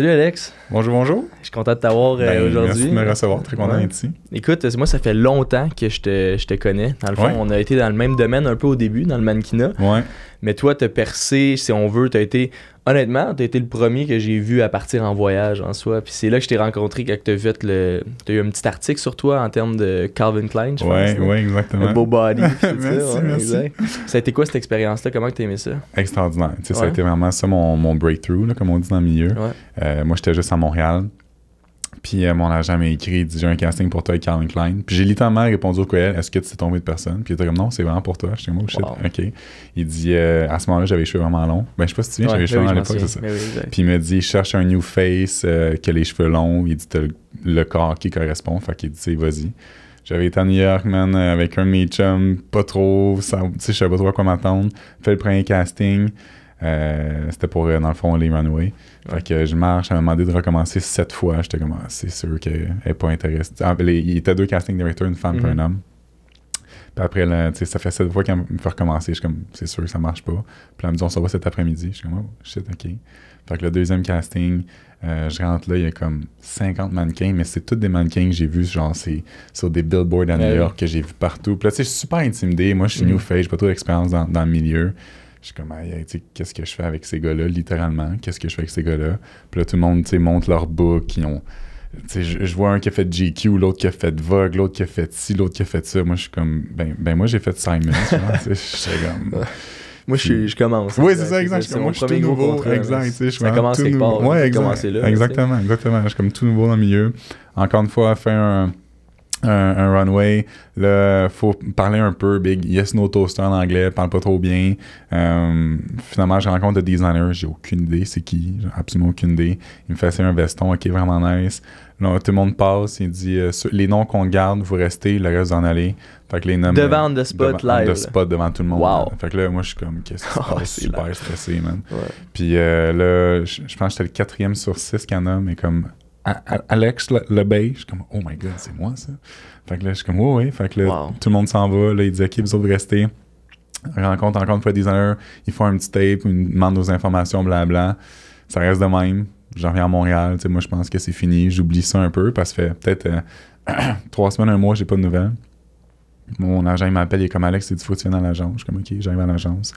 Salut Alex. Bonjour, bonjour. Je suis content de t'avoir aujourd'hui. Ben, merci de me recevoir, très content d'être ici. Écoute, moi ça fait longtemps que je te, connais. Dans le fond, on a été dans le même domaine un peu au début, dans le mannequinat. Ouais. Mais toi, t'as percé, si on veut, tu as été honnêtement, t'as été le premier que j'ai vu à partir en voyage en soi. Puis c'est là que je t'ai rencontré quand t'as as T'as eu un petit article sur toi en termes de Calvin Klein, je pense. Ouais, ouais, exactement. Le beau body. merci, ça, merci. Ça a été quoi cette expérience-là? Comment t'as aimé ça? Extraordinaire. Ça a été vraiment ça mon, mon breakthrough, comme on dit dans le milieu. Euh, moi, j'étais juste à Montréal. Puis euh, mon agent m'a écrit, il dit J'ai un casting pour toi avec Calvin Klein. Puis j'ai littéralement répondu au courriel Est-ce que tu t'es tombé de personne Puis il était comme Non, c'est vraiment pour toi. J'étais comme oh, shit. OK. Il dit euh, À ce moment-là, j'avais les cheveux vraiment longs. Ben, je sais pas si tu viens, j'avais les cheveux ben longs à l'époque, c'est ça. Ben puis il me dit Cherche un new face, euh, que a les cheveux longs. Il dit le, corps qui correspond. Fait qu'il dit Vas-y. J'avais été à New York, man, avec un de mes chums, pas trop, tu sais, je savais pas trop à quoi m'attendre. Fais le premier casting. Euh, c'était pour, euh, dans le fond, les runway. Fait que je marche, elle m'a demandé de recommencer sept fois. J'étais comme, ah, c'est sûr qu'elle n'est pas intéressée. il ah, y il était deux casting directeurs, une femme et un mhm. homme. Puis après, ça fait sept fois qu'elle me fait recommencer. Je suis comme, c'est sûr que ça marche pas. Puis elle me dit, on se voit cet après-midi. Je suis comme, oh shit, ok. Fait que le deuxième casting, euh, je rentre là, il y a comme 50 mannequins, mais c'est tous des mannequins que j'ai vus, genre, c'est sur des billboards à New York que j'ai vus partout. Puis là, tu sais, je suis super intimidé. Moi, je suis mhm. new face, j'ai pas trop d'expérience dans, le milieu. Je suis comme, hey, qu'est-ce que je fais avec ces gars-là, littéralement? Qu'est-ce que je fais avec ces gars-là? Puis là, tout le monde, montre leur book, ont... Je, je, vois un qui a fait GQ, l'autre qui a fait Vogue, l'autre qui a fait ci, l'autre qui a fait ça. Moi, je suis comme, ben, ben moi, j'ai fait Simon. je Moi, je, commence. Oui, c'est ça, exact. Moi, je suis tout nouveau. exact. Je ça commence quelque nouveau. Exactement, exactement. Je suis comme tout nouveau dans le milieu. Encore une fois, faire un, un, runway. Là, faut parler un peu big. Yes, no toaster en anglais, parle pas trop bien. Euh, finalement, je rencontre des designers j'ai aucune idée c'est qui, j'ai absolument aucune idée. Il me fait essayer un veston, ok, vraiment nice. Là, tout le monde passe, il dit euh, les noms qu'on garde, vous restez, le reste, vous en allez. Fait que les noms. Devant euh, the spot, devant, De spot devant tout le monde. Fait que là, moi, je suis comme, qu'est-ce ah, c'est super stressé, man. Puis là, je pense que j'étais le quatrième sur six qu'il y en a, mais comme Alex le, beige, je suis comme, oh my god, c'est moi ça. Fait que là, je suis comme, oh, ouais, fait que tout le monde s'en va. Là, il dit, ok, vous autres, restez. Rencontre encore une fois des heures Ils font un petit tape, ils me demandent nos informations, blabla. Ça reste de même. J'en reviens à Montréal. moi, je pense que c'est fini. J'oublie ça un peu parce que fait peut-être euh, trois semaines, un mois, j'ai pas de nouvelles mon agent il m'appelle, il est comme Alex, il dit faut que tu viennes à l'agence. Je suis comme ok, j'arrive à l'agence.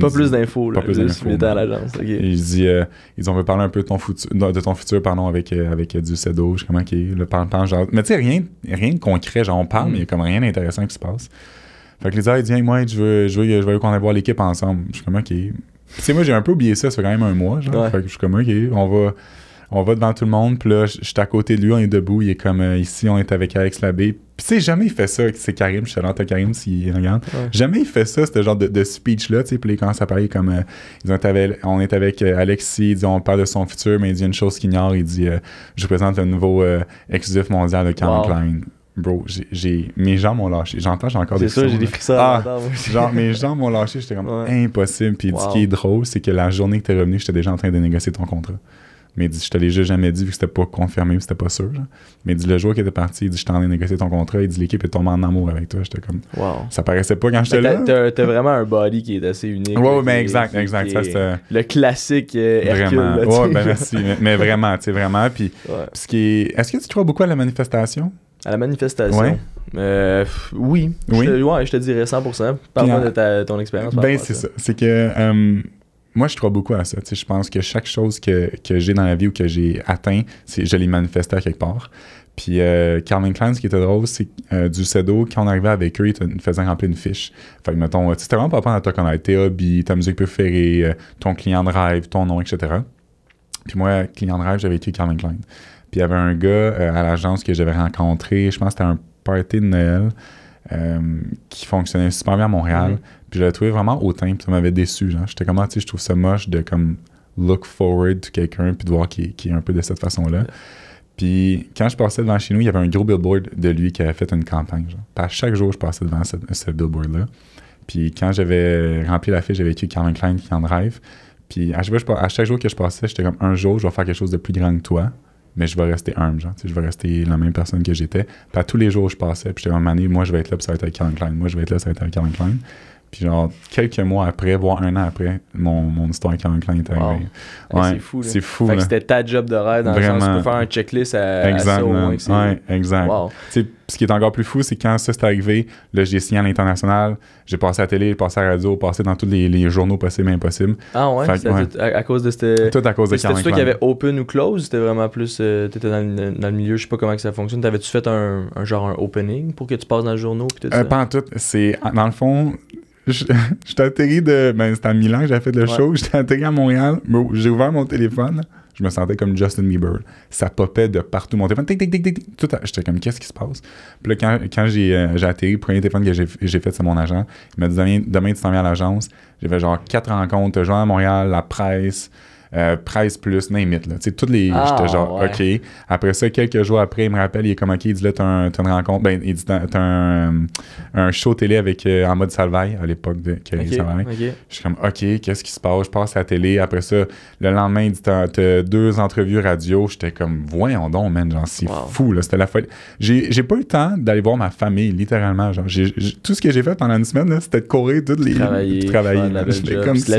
Pas plus d'infos, là. Pas plus d'infos. à l'agence. Euh, il dit On ils ont veut parler un peu de ton futur, de ton futur avec, euh, avec euh, du CEDO. Je suis comme ok, le parle, Mais tu sais, rien, rien de concret, genre on parle, mm. mais il y a comme rien d'intéressant qui se passe. Fait que les gars, ils disent hey, moi, je veux, je veux, je veux qu'on aille voir l'équipe ensemble. Je suis comme ok. Tu sais, moi, j'ai un peu oublié ça, ça fait quand même un mois, genre. Fait que je suis comme ok, on va. On va devant tout le monde, puis là, suis à côté de lui, on est debout, il est comme euh, ici, on est avec Alex Labbé. Puis tu sais, jamais il fait ça, c'est Karim, je suis à Karim s'il regarde. Jamais il fait ça, ce genre de, speech-là, tu sais, puis il commence à parler comme. Euh, ils ont on est avec euh, Alexis, il dit, on parle de son futur, mais il dit une chose qu'il ignore, il dit Je vous présente un nouveau exclusif mondial de Caroline Bro, j'ai mes jambes m'ont lâché. J'entends, j'ai encore des C'est ça, j'ai des frissons. Ah, genre, mes jambes m'ont lâché. J'étais comme impossible. Puis ce qui est drôle, c'est que la journée que t'es revenu, j'étais déjà en train de négocier ton contrat. Mais il je te l'ai jamais dit, vu que c'était pas confirmé, c'était pas sûr. Mais il dit, le jour qu'il était parti, il dit, je t'en ai négocié ton contrat. Il dit, l'équipe est tombée en amour avec toi. J'étais comme, wow. ça paraissait pas quand je j'étais là. T'as vraiment un body qui est assez unique. Ouais, ouais mais ben exact, exact. Ça, le classique euh, Hercule, Vraiment. ben merci. mais, vraiment, tu sais, vraiment. Puis, ce est... ce que tu crois beaucoup à la manifestation? À la manifestation? Euh, oui. oui. Je, te, ouais, je te dirais 100%. Parle-moi de ta, ton expérience. Ben, c'est ça. C'est que. Euh, moi, je crois beaucoup à ça. je pense que chaque chose que, que j'ai dans la vie ou que j'ai atteint, je l'ai manifesté à quelque part. Puis euh, Carmen Klein, ce qui était drôle, c'est que euh, du CEDO, quand on arrivait avec eux, ils te faisaient remplir une fiche. Fait que, mettons, euh, c'était vraiment pas à te connaître, tes hobbies, ta musique préférée, ton client de rêve, ton nom, etc. Puis moi, client de rêve, j'avais écrit Carmen Klein. Puis il y avait un gars à l'agence que j'avais rencontré, je pense que c'était un party de Noël, qui fonctionnait super bien à Montréal. Mm-hmm. Puis je l'avais trouvé vraiment hautain, puis ça m'avait déçu. J'étais comme, ah, tu sais, je trouve ça moche de comme look forward to quelqu'un, puis de voir qu'il, est un peu de cette façon-là. Puis quand je passais devant chez nous, il y avait un gros billboard de lui qui avait fait une campagne. Puis à chaque jour, je passais devant ce, billboard-là. Puis quand j'avais rempli la fiche, j'avais écrit Calvin Klein qui en drive. Puis à chaque, jour que je passais, j'étais comme un jour, je vais faire quelque chose de plus grand que toi mais je vais rester humble, genre, je vais rester la même personne que j'étais. Puis à tous les jours, je passais, puis j'étais comme, moi, je vais être là, puis ça va être avec Calvin Klein. Moi, je vais être là, ça va être avec Calvin Klein. Puis genre, quelques mois après, voire un an après, mon, mon histoire avec un client est arrivée. Ouais, c'est fou. C'est fou. Fait que c'était ta job de rêve dans Vraiment. le sens tu peux faire un checklist à, exact, à au Ouais, exact. Ce qui est encore plus fou, c'est quand ça s'est arrivé, là j'ai signé à l'international, j'ai passé à la télé, passé à la radio, passé dans tous les, journaux possibles et impossibles. Ah ouais? Fait, Tout à, cause de cette... Tout à cause de C'était toi qui avait open ou close? C'était vraiment plus... tu euh, t'étais dans, le milieu, je sais pas comment que ça fonctionne. T'avais-tu fait un, genre un opening pour que tu passes dans le journal? Euh, pas en tout. C'est... Dans le fond J'étais atterri de. Ben, c'était à Milan que j'avais fait le show. J'étais atterri à Montréal. J'ai ouvert mon téléphone. Je me sentais comme Justin Bieber. Ça popait de partout. Mon téléphone, tic, tic, tic, tic. Tout à... J'étais comme, qu'est-ce qui se passe? Puis là, quand, quand j'ai, euh, atterri, le premier téléphone que j'ai, fait, c'est mon agent. Il m'a dit, demain, demain tu t'en viens à l'agence. J'ai fait genre quatre rencontres, genre à Montréal, la presse, euh, Price Plus, name it. Toutes les. Ah, j'étais genre, OK. Après ça, quelques jours après, il me rappelle, il est comme, OK, il dit là, t'as une rencontre, ben, il dit, t'as un, un, show télé avec euh, en mode Salvaille à l'époque de Kelly Je suis comme, OK, qu'est-ce qui se passe? Je passe à la télé. Après ça, le lendemain, il dit, t'as deux entrevues radio. J'étais comme, voyons donc, man, genre, c'est fou, là. C'était la folie. J'ai pas eu le temps d'aller voir ma famille, littéralement. Genre, tout ce que j'ai fait pendant une semaine, c'était de courir toutes les. Travailler. Travailler. la,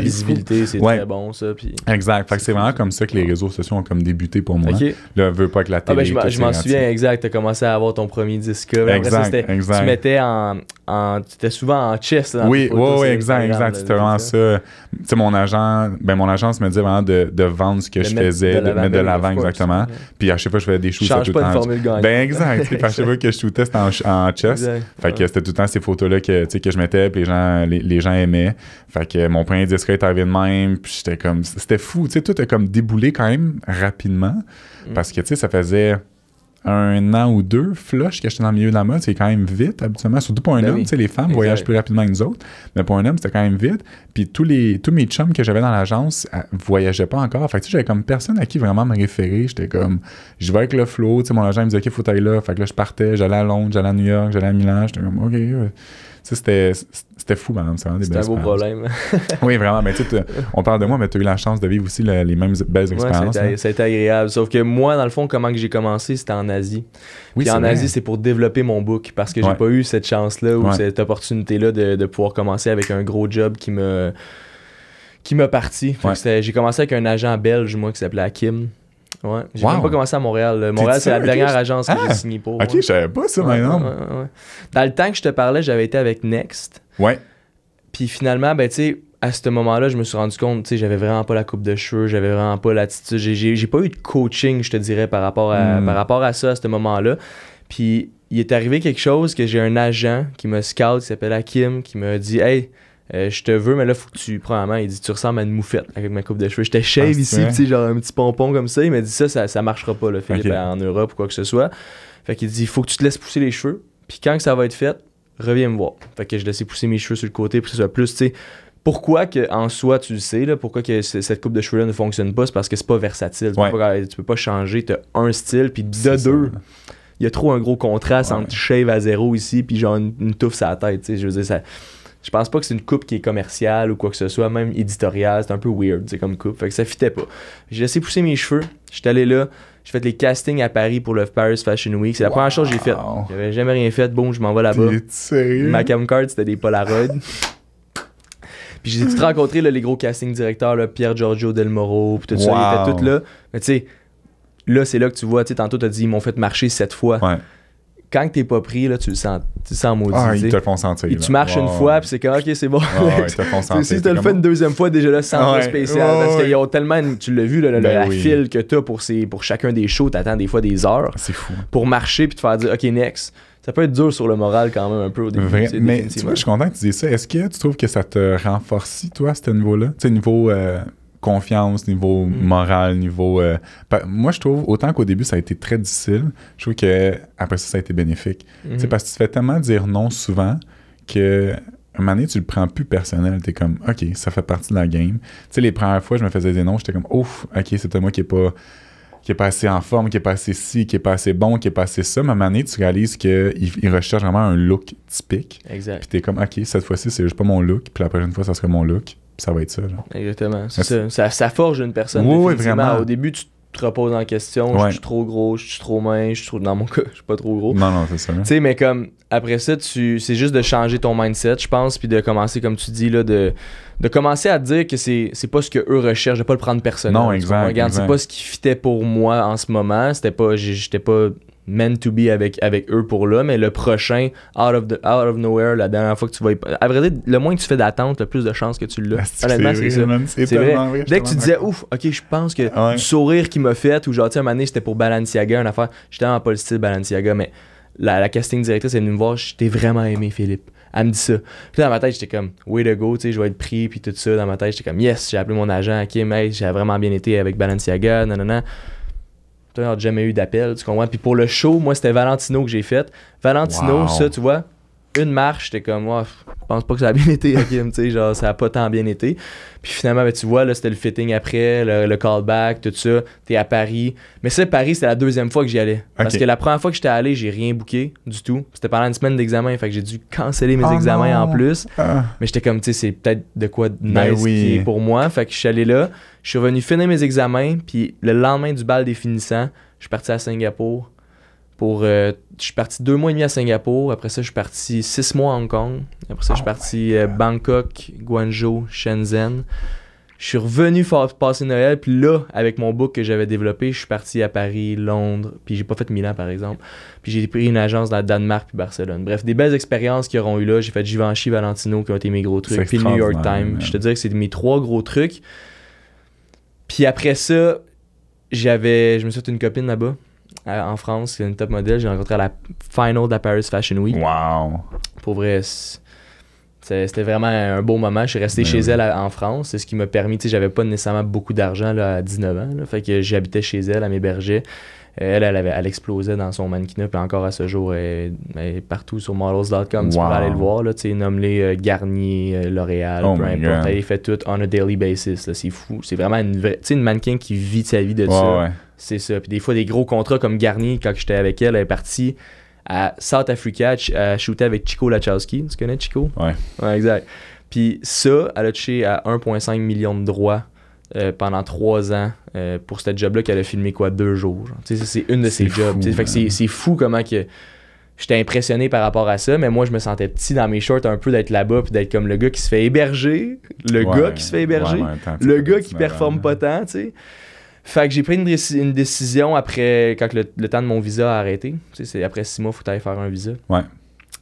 visibilité, c'est très bon, ça. Puis... Exact. Fait que c'est vraiment comme ça que les réseaux sociaux ont comme débuté pour moi. Okay. veux pas que la ah, ben, télé. je m'en souviens, exact. Tu as commencé à avoir ton premier disque. Exact, exact. Tu mettais en, en, tu étais souvent en chess. oui, oui, oui, exact, exact. C'était vraiment ça. Tu sais, mon agent, ben mon agent se me disait vraiment de, de vendre ce que je faisais, de, mettre de l'avant, exactement. Puis à chaque fois, je faisais des shoots. tout le temps. Ben exact. puis à chaque fois que je shootais, c'était en, en chess. Fait que c'était tout le temps ces photos-là que, que je mettais, puis les gens, les, gens aimaient. Fait que mon premier discret est arrivé de même, puis j'étais comme. C'était fou. Tu sais, tout a comme déboulé quand même rapidement. Mm. Parce que, tu sais, ça faisait un an ou deux, flush, que j'étais dans le milieu de la mode, c'est quand même vite, habituellement. Surtout pour un ben homme, tu sais, les femmes voyagent plus rapidement que nous autres. Mais pour un homme, c'était quand même vite. Puis tous, les, tous mes chums que j'avais dans l'agence euh, voyageaient pas encore. Fait tu sais, j'avais comme personne à qui vraiment me référer. J'étais comme, je vais avec le flow. Tu sais, mon agent me disait, OK, faut aller là. Fait que là, je partais, j'allais à Londres, j'allais à New York, j'allais à Milan. J'étais comme, OK. Ça, c'était c'était fou, madame. C'est vraiment des belles un beau problème. oui, vraiment. Mais tu sais, on parle de moi, mais tu as eu la chance de vivre aussi les mêmes belles ouais, expériences. Hein. C'était agréable. Sauf que moi, dans le fond, comment que j'ai commencé, c'était en Asie. Puis en Asie, c'est pour développer mon book parce que j'ai n'ai pas eu cette chance-là ou cette opportunité-là de, de pouvoir commencer avec un gros job qui me qui m'a parti. J'ai commencé avec un agent belge, moi, qui s'appelait Hakim. Ouais. J'ai même pas commencé à Montréal. Montréal, c'est la dernière agence que j'ai ah! signé pour. Ok, je ne savais pas ça maintenant. Dans le temps que je te parlais, j'avais été avec Next. Ouais. Puis finalement, ben, tu à ce moment-là, je me suis rendu compte, tu sais, j'avais vraiment pas la coupe de cheveux, j'avais vraiment pas l'attitude. J'ai pas eu de coaching, je te dirais, par rapport à, hmm. par rapport à ça, à ce moment-là. Puis il est arrivé quelque chose que j'ai un agent qui me scout, qui s'appelle Hakim, qui me dit Hey, euh, je te veux, mais là, faut que tu. main il dit Tu ressembles à une moufette avec ma coupe de cheveux. J'étais shave ah, ici, genre un petit pompon comme ça. Il m'a dit ça, ça, ça, marchera pas, là, Philippe, en Europe ou quoi que ce soit. Fait qu'il dit Faut que tu te laisses pousser les cheveux. Puis quand ça va être fait, reviens me voir. Fait que je laissais pousser mes cheveux sur le côté pour que ce soit plus, Pourquoi que, en soi, tu le sais, là, pourquoi que cette coupe de cheveux-là ne fonctionne pas, c'est parce que c'est pas versatile. Tu, peux pas, peux pas, changer, tu un style, puis de deux. Il y a trop un gros contraste entre entre shave à zéro ici, puis genre une, touffe sur la tête. Tu je veux dire, ça, je pense pas que c'est une coupe qui est commerciale ou quoi que ce soit, même éditoriale, c'est un peu weird, c'est comme coupe. Fait que ça fitait pas. J'ai laissé pousser mes cheveux, suis allé là, j'ai fait les castings à Paris pour le Paris Fashion Week. C'est la première chose que j'ai faite. J'avais jamais rien fait. Bon, je m'en vais là-bas. Ma camcard, c'était des Polaroids. puis j'ai tout rencontré les gros casting directeurs, Pierre Giorgio Del Moro, puis tout ça. Ils étaient tous là. Mais tu sais, là, c'est là que tu vois, tu sais, tantôt, t'as dit, ils m'ont fait marcher cette fois. Ouais quand t'es pas pris, là, tu le sens, tu sens maudit. Ah, ils te le font sentir. Et tu marches une fois, puis c'est comme, ok, c'est bon. ils te font sentir. si tu le fais une deuxième fois, déjà là, c'est un spécial. parce qu'il y a tellement, tu l'as vu, ben la file que t'as pour, pour chacun des shows, t'attends des fois des heures. C'est fou. Pour marcher, puis te faire dire, ok, next. Ça peut être dur sur le moral quand même un peu au début. mais je suis content que tu dises ça. Est-ce que tu trouves que ça te renforcit, toi, à ce niveau-là? Tu sais, niveau. Euh, confiance, niveau mm. moral, niveau. Euh, moi, je trouve, autant qu'au début, ça a été très difficile, je trouve que après ça, ça a été bénéfique. Mm-hmm. C'est parce que tu fais tellement dire non souvent que. Un moment donné, tu le prends plus personnel. es comme, OK, ça fait partie de la game. Tu sais, les premières fois, je me faisais des noms, j'étais comme, ouf, OK, c'était moi qui est pas qui est pas assez en forme, qui est pas assez ci, qui est pas assez bon, qui est pas assez ça. Mais à un moment donné, tu réalises qu'il il recherche vraiment un look typique. Exact. Puis es comme, OK, cette fois-ci, c'est juste pas mon look. Puis la prochaine fois, ça sera mon look ça va être ça. Exactement. Ça, ça, forge une personne. Oui, oui, vraiment. Au début, tu te reposes en question. Je suis trop gros, je suis trop mince, je suis trop... Dans mon cas, je suis pas trop gros. Non, non, c'est ça. Tu sais, mais comme après ça, tu... c'est juste de changer ton mindset, je pense, puis de commencer, comme tu dis, là, de, de commencer à dire que c'est, c'est pas ce que eux recherchent, de pas le prendre personnellement. Non, exact. Regarde, c'est pas ce qui fitait pour moi en ce moment. C'était pas... J'étais pas meant to be avec, avec eux pour là, mais le prochain, out of, the, out of nowhere, la dernière fois que tu vas À vrai dire, le moins que tu fais d'attente, le plus de chances que tu l'as. Ah, c'est C'est vrai. Dès que tu disais, ouf, ok, je pense que Le sourire qui m'a fait, ou genre, tu sais, un c'était pour Balenciaga, une affaire, j'étais en pas le style Balenciaga, mais la, casting directrice est venue me voir, je t'ai vraiment aimé, Philippe. Elle me dit ça. Puis dans ma tête, j'étais comme, way to go, tu sais, je vais être pris, puis tout ça. Dans ma tête, j'étais comme, yes, j'ai appelé mon agent, ok, mec, j'ai vraiment bien été avec Balenciaga, nanana. Tu n'auras jamais eu d'appel, tu comprends? Puis pour le show, moi, c'était Valentino que j'ai fait. Valentino, ça, tu vois, une marche, j'étais comme, moi, je pense pas que ça a bien été, genre, ça a pas tant bien été. Puis finalement, ben, tu vois, là, c'était le fitting après, le, callback, tout ça, es à Paris. Mais ça, Paris, c'était la deuxième fois que j'y allais. Parce que la première fois que j'étais allé, j'ai rien booké du tout. C'était pendant une semaine d'examen, fait que j'ai dû canceller mes oh examens en plus. Ah. Mais j'étais comme, tu c'est peut-être de quoi de ben nice pour moi, fait que je suis allé là, je suis revenu finir mes examens, puis le lendemain du bal des finissants, je suis parti à Singapour euh, je suis parti deux mois et demi à Singapour. Après ça, je suis parti six mois à Hong Kong. Après ça, je suis oh parti euh, Bangkok, Guangzhou, Shenzhen. Je suis revenu passer Noël. Puis là, avec mon book que j'avais développé, je suis parti à Paris, Londres. Puis j'ai pas fait Milan, par exemple. Puis j'ai pris une agence dans le Danemark puis Barcelone. Bref, des belles expériences qui auront eu là. J'ai fait Givenchy, Valentino, qui ont été mes gros trucs. Puis New York Times. Je te dirais que c'est mes trois gros trucs. Puis après ça, j'avais, je me suis fait une copine là-bas. Euh, en France, c'est une top modèle. J'ai rencontré à la final de la Paris Fashion Week. Wow! Pour vrai, c'était vraiment un beau moment. Je suis resté ben chez elle en France. C'est ce qui m'a permis, tu sais, j'avais pas nécessairement beaucoup d'argent à 19 ans. fait que j'habitais chez elle, à mes euh, Elle, elle, avait, elle explosait dans son mannequinat, puis encore à ce jour, elle, est partout sur models.com, tu peux aller le voir, tu sais, nomme-les euh, Garnier, L'Oréal, oh peu importe, elle fait tout on a daily basis, c'est fou, c'est vraiment une, une mannequin qui vit sa vie de ça. Ouais. C'est ça. Puis des fois, des gros contrats comme Garnier, quand j'étais avec elle, elle est partie à South Africa à shooter avec Chico Lachowski. Tu connais Chico? Ouais. exact. Puis ça, elle a touché à 1,5 million de droits euh, pendant trois ans euh, pour cette job-là qu'elle a filmé quoi deux jours. C'est une de ses jobs. Fait que c'est fou comment que j'étais impressionné par rapport à ça, mais moi je me sentais petit dans mes shorts un peu d'être là-bas puis d'être comme le gars qui se fait héberger, le gars qui se fait héberger, le gars qui performe pas tant, tu sais. Fait que j'ai pris une, décision après, quand le, temps de mon visa a arrêté. Tu après six mois, faut aller faire un visa. Ouais.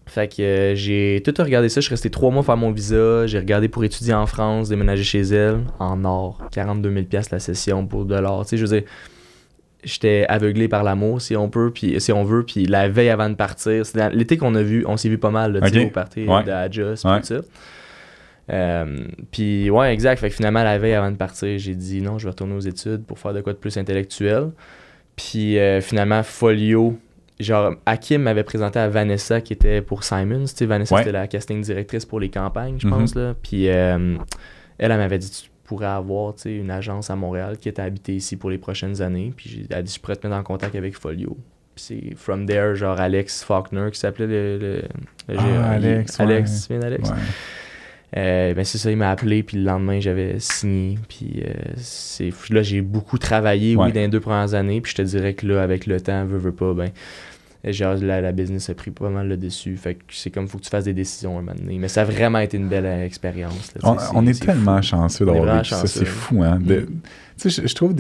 Fait que euh, j'ai tout regardé ça. Je suis resté trois mois faire mon visa. J'ai regardé pour étudier en France, déménager chez elle, en or. 42 000 la session pour de Tu sais, je j'étais aveuglé par l'amour, si on peut, puis si on veut. Puis la veille avant de partir, c'est l'été qu'on a vu, on s'est vu pas mal, le okay. au party de Adjust, tout ça. Euh, puis ouais, exact. Fait que finalement, la veille avant de partir, j'ai dit non, je vais retourner aux études pour faire de quoi de plus intellectuel. Puis euh, finalement, Folio, genre, Hakim m'avait présenté à Vanessa qui était pour Simons. Tu sais, Vanessa, c'était la casting directrice pour les campagnes, je mm-hmm. pense. là. Puis euh, elle, elle m'avait dit tu pourrais avoir tu sais, une agence à Montréal qui était habitée ici pour les prochaines années. Puis elle a dit je pourrais te mettre en contact avec Folio c'est from there, genre Alex Faulkner qui s'appelait le, le, ah, e Alex. Alex, euh, ben, c'est ça, il m'a appelé, puis le lendemain, j'avais signé. Puis euh, c'est là, j'ai beaucoup travaillé, oui, dans les deux premières années. Puis je te dirais que là, avec le temps, veut pas, ben, genre, la, business a pris pas mal le dessus. Fait que c'est comme, il faut que tu fasses des décisions un moment donné. Mais ça a vraiment été une belle euh, expérience. on, est, tellement chanceux d'avoir ça. C'est fou, hein, je, trouve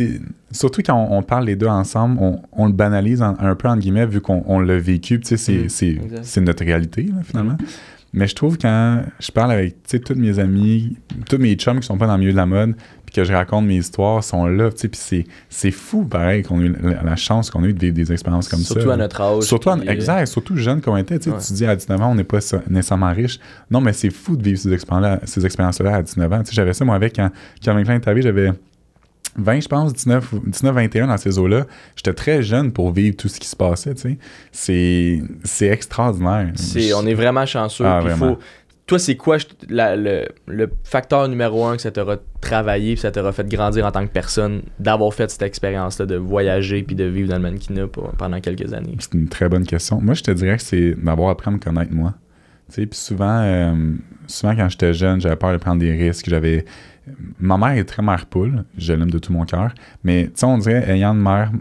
Surtout quand on, parle les deux ensemble, on, le banalise un peu, entre guillemets, vu qu'on l'a vécu. Mm-hmm. c'est notre réalité, finalement. Mm-hmm. Mais je trouve quand je parle avec tous mes amis, tous mes chums qui sont pas dans le milieu de la mode, puis que je raconte mes histoires, sont là, puis c'est fou, pareil, qu'on ait la, chance qu'on a eu de vivre des expériences comme ça. Surtout à notre âge. Surtout, euh, exact, surtout jeune comme on était, ouais. tu dis à 19 ans, on n'est pas nécessairement riche. Non, mais c'est fou de vivre ces expériences-là, ces expériences à 19 ans. J'avais ça, moi, avec, quand, quand McLean est arrivé, j'avais 20, je pense, 19, 19 21 dans ces eaux-là, j'étais très jeune pour vivre tout ce qui se passait, tu sais. C'est extraordinaire. on est vraiment chanceux. Ah, toi, c'est quoi le, facteur numéro un que ça t'aura travaillé, que ça t'aura fait grandir en tant que personne, d'avoir fait cette expérience-là, de voyager puis de vivre dans le mannequinat pendant quelques années? C'est une très bonne question. Moi, je te dirais que c'est d'avoir appris à me connaître, moi. Tu sais, puis souvent, euh, souvent quand j'étais jeune, j'avais peur de prendre des risques, j'avais ma mère est très mère poule, je l'aime de tout mon cœur, mais tu sais, on dirait, ayant une mère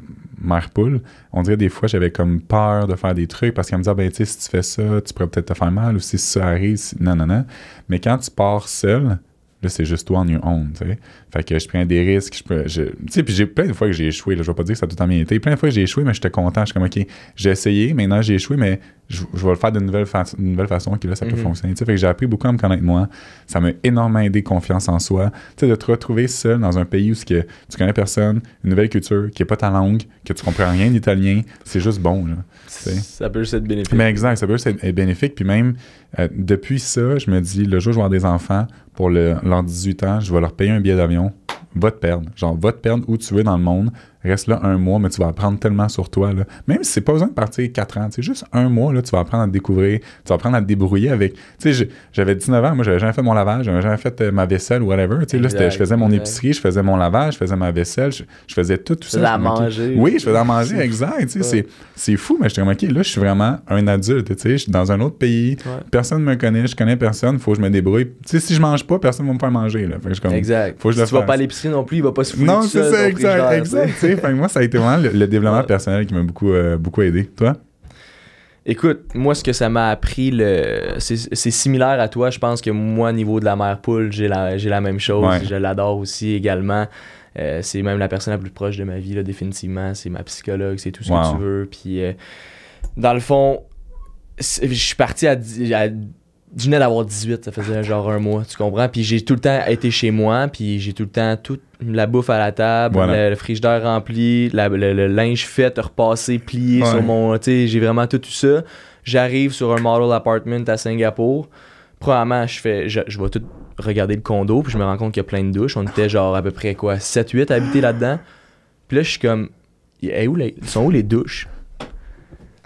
mère poule, on dirait des fois j'avais comme peur de faire des trucs parce qu'elle me disait, ah ben tu sais, si tu fais ça, tu pourrais peut-être te faire mal ou si ça arrive, non, non, non. Mais quand tu pars seul, Là, c'est juste toi en your own, tu sais. Fait que je prends des risques. Je, tu sais, puis j'ai plein de fois que j'ai échoué. Là, je vais pas dire que ça a tout le temps bien été. Plein de fois que j'ai échoué, mais j'étais content. Je suis comme, OK, j'ai essayé, maintenant j'ai échoué, mais je, vais le faire d'une nouvelle, façon, qui, là, ça peut mhm. fonctionner. Tu sais, fait que j'ai appris beaucoup à me connaître moi. Ça m'a énormément aidé confiance en soi. Tu sais, de te retrouver seul dans un pays où que tu connais personne, une nouvelle culture, qui est pas ta langue, que tu comprends rien d'italien, c'est juste bon, là. Ça peut juste être bénéfique. exact, ça peut juste être bénéfique. Puis même, euh, depuis ça, je me dis, le jour où je vais des enfants, pour l'an 18 ans, je vais leur payer un billet d'avion, va te perdre. Genre, va te perdre où tu veux dans le monde, Reste là un mois, mais tu vas apprendre tellement sur toi. Même si c'est pas besoin de partir quatre ans, c'est juste un mois, là, tu vas apprendre à te découvrir, tu vas apprendre à te débrouiller avec. j'avais 19 ans, moi, j'avais jamais fait mon lavage, j'avais jamais fait euh, ma vaisselle, ou whatever. je faisais mon épicerie, je faisais mon lavage, je faisais ma vaisselle, je, faisais tout, tout ça. La manger. Oui, je faisais à manger, exact. c'est fou, mais je te ok là, je suis vraiment un adulte. je suis dans un autre pays, personne ne me connaît, je connais personne, il faut que je me débrouille. si je mange pas, personne va me faire manger. exact. Faut tu vas pas à l'épicerie non plus, il va pas c'est exact moi, ça a été vraiment le, développement personnel qui m'a beaucoup, euh, beaucoup aidé. Toi? Écoute, moi, ce que ça m'a appris, le... c'est similaire à toi. Je pense que moi, au niveau de la mère poule, j'ai la, même chose. Je l'adore aussi également. Euh, c'est même la personne la plus proche de ma vie, définitivement. C'est ma psychologue, c'est tout ce que tu veux. Puis, euh, dans le fond, je suis parti à je venais d'avoir 18, ça faisait genre un mois, tu comprends? Puis j'ai tout le temps été chez moi, puis j'ai tout le temps toute la bouffe à la table, le, le, frigidaire rempli, le, linge fait, repassé, plié sur mon. Tu j'ai vraiment tout, ça. J'arrive sur un model apartment à Singapour. Probablement, je fais. Je, vais tout regarder le condo, puis je me rends compte qu'il y a plein de douches. On était genre à peu près quoi, 7-8 habités là-dedans. Puis là, je suis comme. où sont où les douches?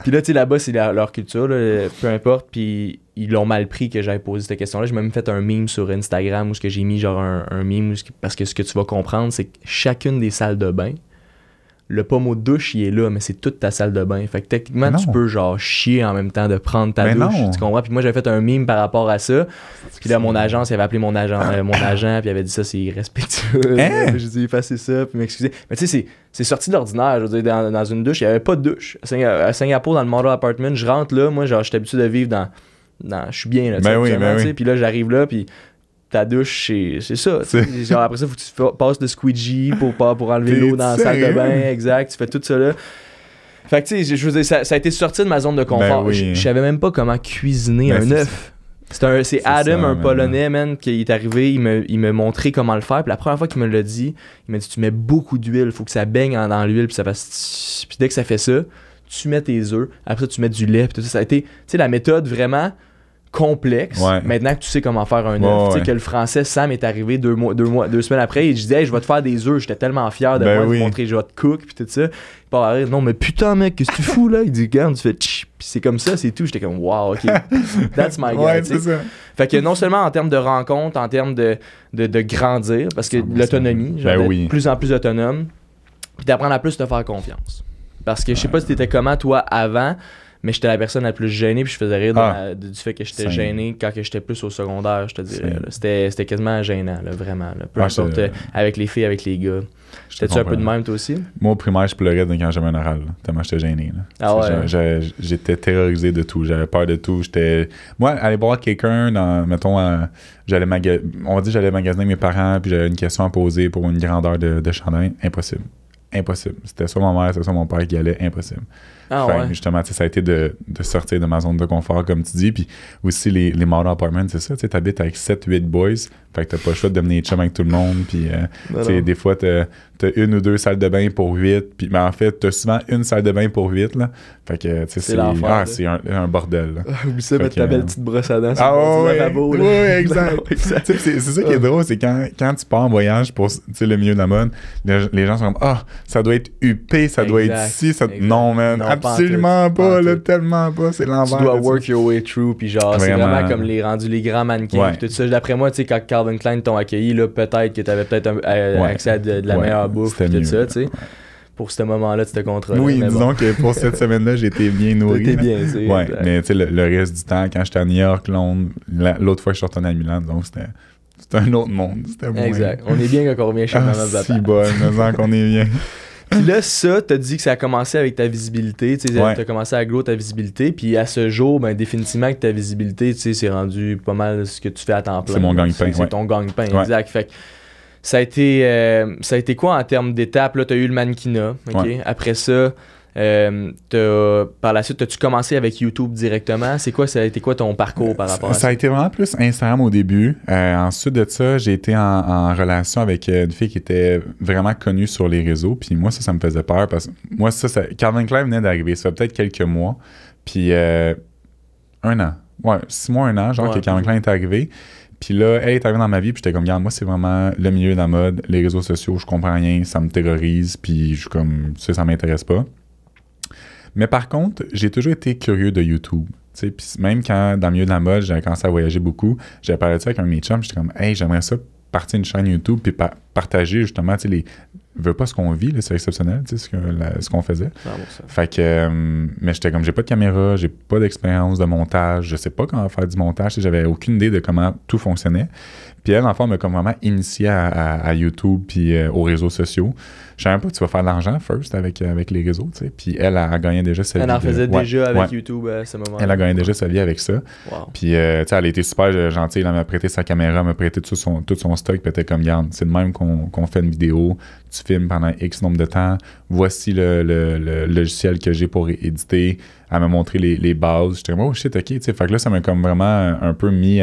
Puis là, tu sais, là-bas, c'est leur culture, peu importe. Puis ils l'ont mal pris que j'avais posé cette question-là. J'ai même fait un meme sur Instagram où j'ai mis genre un, un meme parce que ce que tu vas comprendre, c'est que chacune des salles de bain, le pommeau de douche, il est là, mais c'est toute ta salle de bain. Fait que techniquement, tu peux genre chier en même temps de prendre ta douche. Tu comprends? Puis moi, j'avais fait un mime par rapport à ça. Puis là, mon agent, il avait appelé mon agent, euh, mon agent, puis il avait dit ça, c'est irrespectueux. Hein? je J'ai dit, effacez ça, puis m'excuser. Mais tu sais, c'est, sorti de l'ordinaire. Je veux dire, dans, une douche, il n'y avait pas de douche. À, Singapour, dans le Model Apartment, je rentre là. Moi, genre, j'étais habitué de vivre dans. dans je suis bien là. Ben, ben oui, Puis là, j'arrive là, puis ta douche, c'est ça. après ça, faut que tu passes le squeegee pour, pour, enlever l'eau dans la salle de bain, exact. Tu fais tout ça là. Fait que tu sais, ça, a été sorti de ma zone de ben confort. je, savais même pas comment cuisiner ben, un œuf. C'est Adam, un Polonais, qui est arrivé, il m'a montré comment le faire. Puis la première fois qu'il me l'a dit, il m'a dit Tu mets beaucoup d'huile, faut que ça baigne dans l'huile, puis ça passe. Puis dès que ça fait ça, tu mets tes œufs, après ça, tu mets du lait, puis ça. Ça a été, tu la méthode vraiment complexe. Maintenant que tu sais comment faire un œuf, tu sais que le français Sam est arrivé deux mois, deux deux semaines après et je disais, je vais te faire des œufs. J'étais tellement fier de ben moi montrer, je vais te cook puis tout ça. Il part non mais putain mec, qu'est-ce que tu fous là Il dit, garde, tu fais, c'est comme ça, c'est tout. J'étais comme, wow, ok, that's my guy. Ça. Fait que non seulement en termes de rencontre, en termes de, de, grandir, parce que ah, l'autonomie, ben plus en plus autonome, puis d'apprendre à plus te faire confiance. Parce que je sais pas si t'étais comment toi avant mais j'étais la personne la plus gênée, puis je faisais rire ah. du fait que j'étais gêné quand j'étais plus au secondaire, je te dirais. C'était quasiment gênant, vraiment. Peu importe, euh, avec les filles, avec les gars. J'étais-tu un peu de même, toi aussi? Moi, au primaire, je pleurais quand j'avais un oral, tellement j'étais gêné. Ah hein? J'étais terrorisé de tout, j'avais peur de tout. J'étais Moi, aller voir quelqu'un, dans, mettons, euh, j'allais on va dire j'allais magasiner mes parents, puis j'avais une question à poser pour une grandeur de, de impossible. Impossible. C'était soit ma mère, c'était soit mon père qui allait, impossible. Ah, Justement, ça a été de, de, sortir de ma zone de confort, comme tu dis. Puis aussi, les, les model apartments, c'est ça. Tu habites avec 7-8 boys. Fait que t'as pas le choix de devenir chemin avec tout le monde. Puis euh, ben des fois, une ou deux salles de bain pour huit. Puis, mais en fait, t'as souvent une salle de bain pour huit. Là. Fait que, tu sais, c'est ah, un, bordel. Ah, oublie ça, mettre ta belle petite brosse à dents sur ah, ouais, là. Oui, exact. c'est ça qui est ah. drôle, c'est quand, quand tu pars en voyage pour le milieu de la mode, les, gens sont comme Ah, ça doit être huppé, ça doit être ici Ça... Non, man, non, absolument pas, là, tellement pas. C'est l'envers. Tu dois work your way through. Puis genre, c'est vraiment comme les rendus les grands mannequins. Tout ça. D'après moi, tu sais, quand Calvin Klein t'ont accueilli, peut-être que t'avais peut-être euh, accès à de, la meilleure bouffe, ça, tu sais pour ce moment-là, tu te contrôlé. Oui, disons que pour cette semaine-là, j'étais bien nourri. bien, c'est mais tu sais, le, reste du temps, quand j'étais à New York, Londres, l'autre fois que je suis retourné à Milan, donc c'était. un autre monde. C'était Exact. On est bien quand on revient chez ah, maman Si bon, mais qu'on est bien. puis là, ça, t'as dit que ça a commencé avec ta visibilité. Tu as commencé à grow ta visibilité. Puis à ce jour, ben, définitivement que ta visibilité, tu sais, c'est rendu pas mal ce que tu fais à temps plein. C'est mon gagne-pain. C'est ton gagne-pain. Exact. Fait ça a été, euh, ça a été quoi en termes d'étapes? Tu as eu le mannequinat. Après ça, euh, par la suite, as-tu commencé avec YouTube directement? C'est quoi, ça a été quoi ton parcours par rapport ça, à ça? Ça a été vraiment plus Instagram au début. Euh, ensuite de ça, j'ai été en, relation avec une fille qui était vraiment connue sur les réseaux. Puis moi, ça, ça me faisait peur parce que moi, ça, Calvin Klein venait d'arriver. Ça fait peut-être quelques mois. Puis un an. Ouais, six mois, un an, genre, que Calvin Klein est arrivé. Puis là, elle est arrivée dans ma vie, puis j'étais comme, regarde, moi, c'est vraiment le milieu de la mode, les réseaux sociaux, je comprends rien, ça me terrorise, puis je suis comme, ça, ça m'intéresse pas. Mais par contre, j'ai toujours été curieux de YouTube. Puis même quand, dans le milieu de la mode, j'avais commencé à voyager beaucoup, j'ai parlé de ça avec un de mes chums, j'étais comme, hey, j'aimerais ça partir une chaîne YouTube, puis partager justement les, veux pas ce qu'on vit, c'est exceptionnel, tu ce, qu'on faisait. Ah, fait euh, mais j'étais comme, j'ai pas de caméra, j'ai pas d'expérience de montage, je sais pas comment faire du montage, j'avais aucune idée de comment tout fonctionnait. Puis elle, enfin, m'a vraiment initié à, YouTube puis euh, aux réseaux sociaux. Je savais pas, tu vas faire de l'argent first avec, euh, avec les réseaux, tu sais. Puis elle, a gagné déjà sa vie. Elle en faisait déjà avec YouTube à ce moment-là. Elle a gagné déjà sa vie avec ça. Puis, euh, tu sais, elle a été super euh, gentille. Elle m'a prêté sa caméra, elle m'a prêté tout son, tout son stock. Puis elle était comme, garde, c'est de même qu'on fait une vidéo. Tu filmes pendant X nombre de temps. Voici le, logiciel que j'ai pour éditer. Elle m'a montré les, les bases. J'étais comme, oh shit, ok, tu sais. Fait que là, ça m'a comme vraiment un peu mis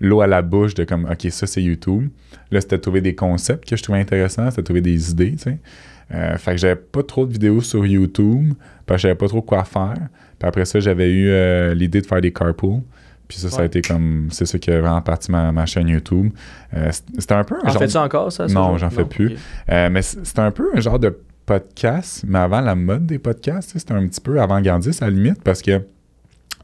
l'eau à la bouche de comme, ok, ça c'est YouTube. Là, c'était trouver des concepts que je trouvais intéressants, c'était trouver des idées, tu sais. Euh, fait que j'avais pas trop de vidéos sur YouTube parce que j'avais pas trop quoi faire. Puis après ça, j'avais eu euh, l'idée de faire des carpools. Puis ça, ça a été comme. C'est ça qui a vraiment parti ma, chaîne YouTube. Euh, c'était un peu un en genre. fais encore ça? Non, j'en fais plus. mais c'était un peu un genre de podcast, mais avant la mode des podcasts, c'était un petit peu avant-gardiste à la limite parce que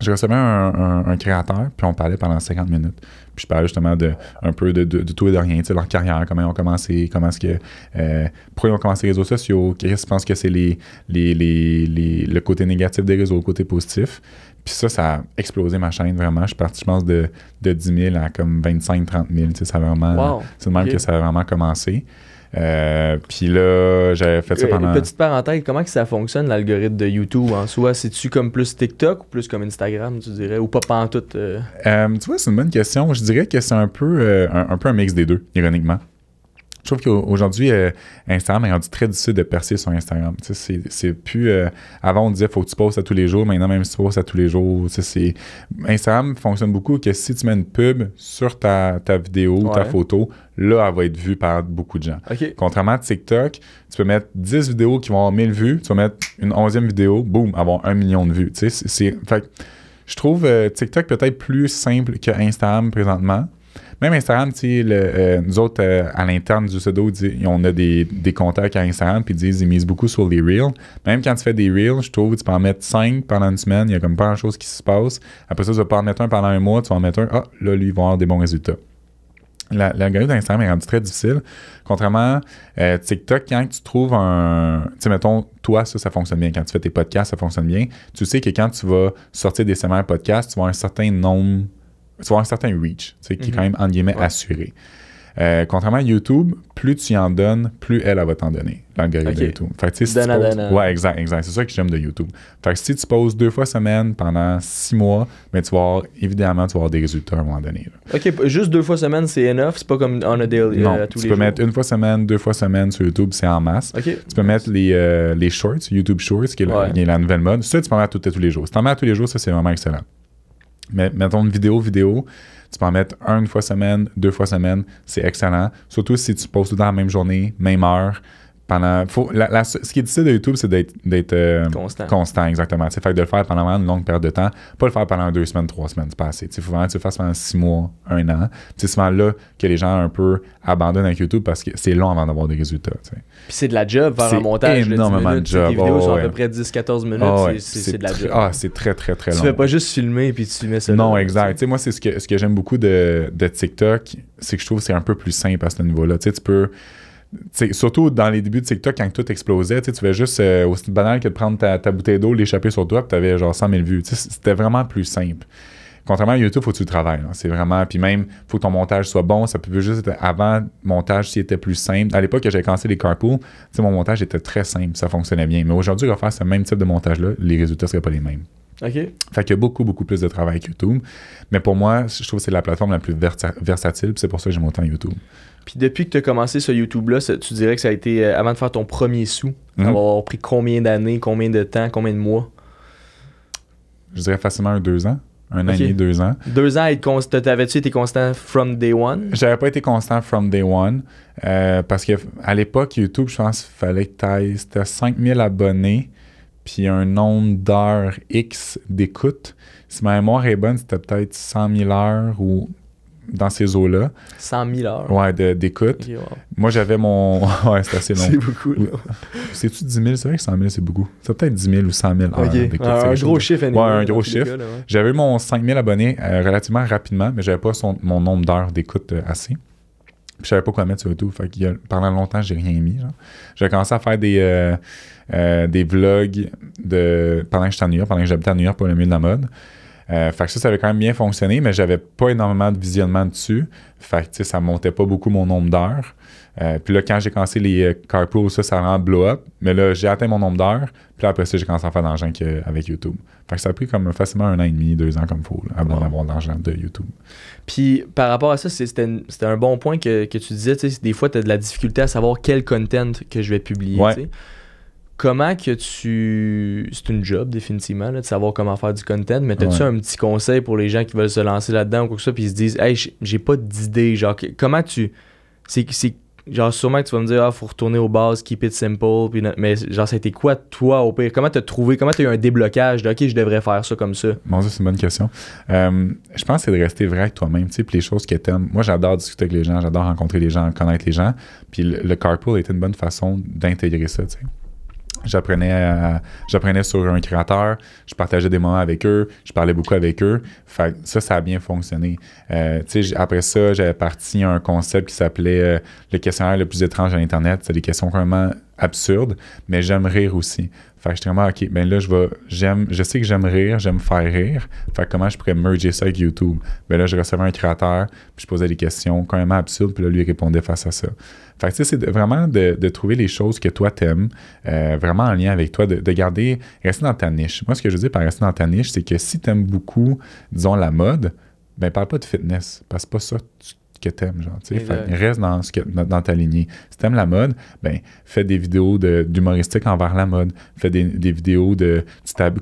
je recevais un, créateur, puis on parlait pendant 50 minutes. Puis je parlais justement de un peu de, tout et de rien, leur carrière, comment ils ont commencé, comment est-ce que euh, pourquoi ils ont commencé les réseaux sociaux, qu'est-ce pense pense que c'est les, le côté négatif des réseaux, le côté positif. Puis ça, ça a explosé ma chaîne vraiment. Je suis parti, je pense, de, de 10 000 à comme 25-30 000. Ça vraiment, C'est le même que ça a vraiment commencé. Euh, puis là, j'avais fait ça euh, pendant. Petite parenthèse, comment que ça fonctionne l'algorithme de YouTube en soi C'est-tu comme plus TikTok ou plus comme Instagram, tu dirais, ou pas pantoute euh... euh tu vois, c'est une bonne question. Je dirais que c'est un peu, euh, un, peu un mix des deux, ironiquement. Je trouve qu'aujourd'hui, euh, Instagram est rendu très difficile de percer sur Instagram. C'est plus. Euh, avant, on disait faut que tu postes à tous les jours. Maintenant, même si tu postes à tous les jours, Instagram fonctionne beaucoup que si tu mets une pub sur ta, vidéo ou ta photo, là, elle va être vue par beaucoup de gens. Contrairement à TikTok, tu peux mettre 10 vidéos qui vont avoir 1000 vues, tu vas mettre une 11e vidéo, boum, avoir 1 million de vues. je trouve euh, TikTok peut-être plus simple que Instagram présentement. Même Instagram, tu euh, nous autres, euh, à l'interne du pseudo, on a des, des contacts à Instagram, puis ils disent, ils misent beaucoup sur les reels. Même quand tu fais des reels, je trouve, tu peux en mettre 5 pendant une semaine, il y a comme pas grand-chose qui se passe. Après ça, tu vas pas en mettre un pendant un mois, tu vas en mettre un, ah, là, lui, il va avoir des bons résultats. L'algorithme d'Instagram est rendu très difficile. Contrairement à euh, TikTok, quand tu trouves un. Tu sais, mettons, toi, ça, ça fonctionne bien. Quand tu fais tes podcasts, ça fonctionne bien. Tu sais que quand tu vas sortir des semaines podcasts, tu vas un certain nombre tu vas un certain reach, tu sais, qui est quand mhm. même, entre guillemets, assuré. Euh, contrairement à YouTube, plus tu y en donnes, plus elle, va t'en donner, l'algorithme de YouTube. Fait si tu Ouais, exact, exact. C'est ça que j'aime de YouTube. Fait que si tu poses deux fois semaine pendant six mois, mais tu vas évidemment, tu vas avoir des résultats à un moment donné. OK, juste deux fois semaine, c'est enough. C'est pas comme on a daily euh, non, tu peux mettre une fois semaine, deux fois semaine sur YouTube, c'est en masse. Tu peux mettre les, euh, les shorts, YouTube Shorts, qui est, la, nouvelle mode. Ça, tu peux en mettre tous les jours. Si tu en mets tous les jours, ça, c'est vraiment excellent. Mais mettons une vidéo, vidéo, tu peux en mettre une fois semaine, deux fois semaine, c'est excellent. Surtout si tu poses dans la même journée, même heure pendant. Faut, la, ce qui est difficile de YouTube, c'est d'être euh, constant. constant. exactement. fait que de le faire pendant une longue période de temps, pas le faire pendant deux semaines, trois semaines, c'est pas assez. Il faut vraiment que tu le fasses pendant six mois, un an. C'est souvent là que les gens un peu abandonnent avec YouTube parce que c'est long avant d'avoir des résultats. Puis c'est de la job faire un montage. énormément de job. Les vidéos oh, sont à peu près 10-14 minutes. Oh, c'est de la job. Ah, c'est très, très, très long. Tu fais pas juste filmer puis tu mets ça. Non, exact. Moi, c'est ce que, ce que j'aime beaucoup de, de TikTok, c'est que je trouve que c'est un peu plus simple à ce niveau-là. Tu peux surtout dans les débuts de TikTok, quand tout explosait, tu fais juste euh, aussi banal que de prendre ta, bouteille d'eau, l'échapper sur toi, tu avais genre 100 000 vues. C'était vraiment plus simple. Contrairement à YouTube, il faut que tu le travailles. Hein. C'est vraiment. Puis même, faut que ton montage soit bon. Ça peut juste avant, montage s'il était plus simple. À l'époque, j'avais commencé les carpools. Mon montage était très simple. Ça fonctionnait bien. Mais aujourd'hui, refaire ce même type de montage-là, les résultats ne seraient pas les mêmes. OK. Fait qu'il y a beaucoup, beaucoup plus de travail que YouTube. Mais pour moi, je trouve que c'est la plateforme la plus versatile. c'est pour ça que monté en YouTube. Puis depuis que tu as commencé ce YouTube-là, tu dirais que ça a été, euh, avant de faire ton premier sou, mhm. avoir pris combien d'années, combien de temps, combien de mois? Je dirais facilement un deux ans. Un an et deux ans. Deux ans, t'avais-tu été constant from day one? J'avais pas été constant from day one. Euh, parce que à l'époque, YouTube, je pense qu'il fallait que tu ailles. C'était 5000 abonnés, puis un nombre d'heures X d'écoute. Si ma mémoire est bonne, c'était peut-être 100 000 heures ou dans ces eaux-là. 100 000 heures. Ouais, d'écoute. Moi, j'avais mon. ouais, c'est assez long. c'est beaucoup. C'est-tu 10 000 C'est vrai que 100 000, c'est beaucoup. C'est peut-être 10 000 ou 100 000 heures. un gros chiffre, Ouais, un gros chiffre. J'avais mon 5 000 abonnés euh, relativement rapidement, mais j'avais pas mon nombre d'heures d'écoute euh, assez. Puis je savais pas quoi mettre sur YouTube. Fait pendant longtemps, j'ai rien mis. J'ai commencé à faire des, euh, des vlogs de, pendant que j'étais à New York, pendant que j'habitais à New York pour le milieu de la mode. Euh, fait ça, avait quand même bien fonctionné, mais j'avais pas énormément de visionnement dessus. Fait que ça montait pas beaucoup mon nombre d'heures. Euh, puis là, quand j'ai commencé les euh, carpools, ça, ça rend blow up. Mais là, j'ai atteint mon nombre d'heures. Puis après ça, j'ai commencé à faire de d'argent avec YouTube. Fait que ça a pris comme facilement un an et demi, deux ans comme faux, avant d'avoir de l'argent de YouTube. Puis par rapport à ça, c'était un bon point que, tu disais. Des fois, tu as de la difficulté à savoir quel content que je vais publier comment que tu. C'est une job, définitivement, de savoir comment faire du content, mais as-tu un petit conseil pour les gens qui veulent se lancer là-dedans ou quoi que ce soit, puis ils se disent, hey, j'ai pas d'idée, genre, comment tu. C'est. Genre, sûrement que tu vas me dire, ah, faut retourner aux bases, keep it simple, puis, mais genre, ça a été quoi, toi, au pire Comment t'as trouvé, comment t'as eu un déblocage de, ok, je devrais faire ça comme ça Bon, c'est une bonne question. Euh, je pense que c'est de rester vrai avec toi-même, tu sais, puis les choses que t'aimes. Moi, j'adore discuter avec les gens, j'adore rencontrer les gens, connaître les gens, puis le, carpool est une bonne façon d'intégrer ça, tu sais. J'apprenais, j'apprenais sur un créateur, je partageais des moments avec eux, je parlais beaucoup avec eux. ça, ça a bien fonctionné. Euh, après ça, j'avais parti à un concept qui s'appelait euh, le questionnaire le plus étrange à Internet ». C'est des questions vraiment absurdes, mais j'aime rire aussi. Fait que j'étais vraiment, ah, OK, ben là, je vais, j'aime, je sais que j'aime rire, j'aime faire rire. Fait comment je pourrais merger ça avec YouTube? Ben là, je recevais un créateur, puis je posais des questions quand même absurdes, puis là, lui, il répondait face à ça. Fait que tu sais, c'est vraiment de, trouver les choses que toi t'aimes, euh, vraiment en lien avec toi, de, garder, rester dans ta niche. Moi, ce que je dis par rester dans ta niche, c'est que si tu aimes beaucoup, disons, la mode, ben parle pas de fitness, parce que pas ça que t'aimes, genre, tu Reste dans, ce que, dans ta lignée. Si t'aimes la mode, ben, fais des vidéos d'humoristique envers la mode. Fais des, vidéos de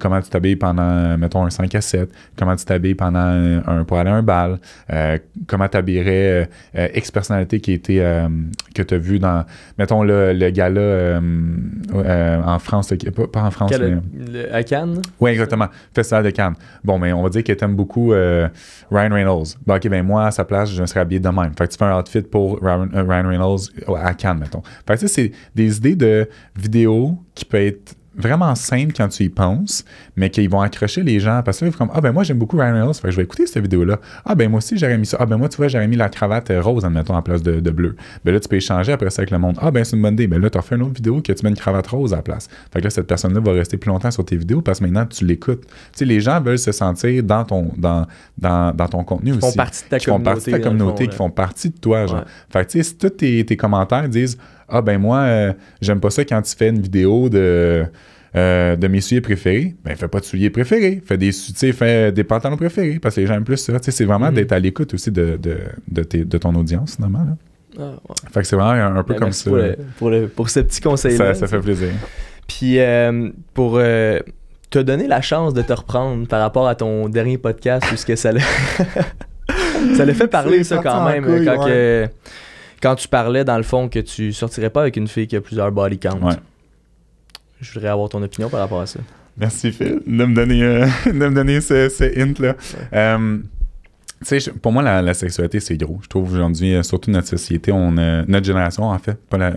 comment tu t'habilles pendant, mettons, un 5 à 7. Comment tu t'habilles pendant un, pour aller à un bal. Euh, comment tu habillerais, ex euh, euh, personnalité qui était, que as vu dans, mettons, le, le gala en France, pas, en France, mais... à Cannes? Oui, exactement. Festival de Cannes. Bon, mais on va dire que t'aimes beaucoup Ryan Reynolds. Bon, OK, ben moi, à sa place, je me serais habillé de même. Fait que tu fais un outfit pour Ryan, euh, Reynolds à Cannes, mettons. Fait que c'est des idées de vidéos qui peuvent être vraiment simples quand tu y penses, mais qu'ils vont accrocher les gens parce que ils vont comme Ah ben moi j'aime beaucoup Ryan Reynolds, fait que je vais écouter cette vidéo-là. Ah ben moi aussi j'aurais mis ça. Ah ben moi tu vois, j'aurais mis la cravate euh, rose, admettons, en place de, de bleu. Ben là, tu peux échanger après ça avec le monde. Ah ben c'est une bonne idée. Ben là, tu fait une autre vidéo que tu mets une cravate rose à la place. Fait que là, cette personne-là va rester plus longtemps sur tes vidéos parce que maintenant tu l'écoutes. Tu sais, les gens veulent se sentir dans ton, dans, dans, dans ton contenu qui Font partie de ta qui font partie de ta communauté, qui font partie de toi. Genre. Fait que tu sais, si tous tes, tes, commentaires disent Ah ben moi, euh, j'aime pas ça quand tu fais une vidéo de. Euh, de mes souliers préférés, ben fais pas de souliers préférés, fais des fais des pantalons préférés, parce que les gens aiment plus ça. C'est vraiment mhm. d'être à l'écoute aussi de, de, ton audience, normalement Ah, ouais. Fait que c'est vraiment un, peu ben, comme ça. Pour, le, pour, ce petit conseil-là. Ça, fait plaisir. Puis euh, pour euh, te donner la chance de te reprendre par rapport à ton dernier podcast, puisque ça l'a. ça l'a fait parler, ça, quand même. quand, tu parlais, dans le fond, que tu sortirais pas avec une fille qui a plusieurs body counts. Ouais je voudrais avoir ton opinion par rapport à ça. Merci Phil de me donner, donner ce, hint-là. Euh, tu sais, pour moi, la, sexualité, c'est gros. Je trouve aujourd'hui, euh, surtout notre société, on, euh, notre génération, en fait, pas la,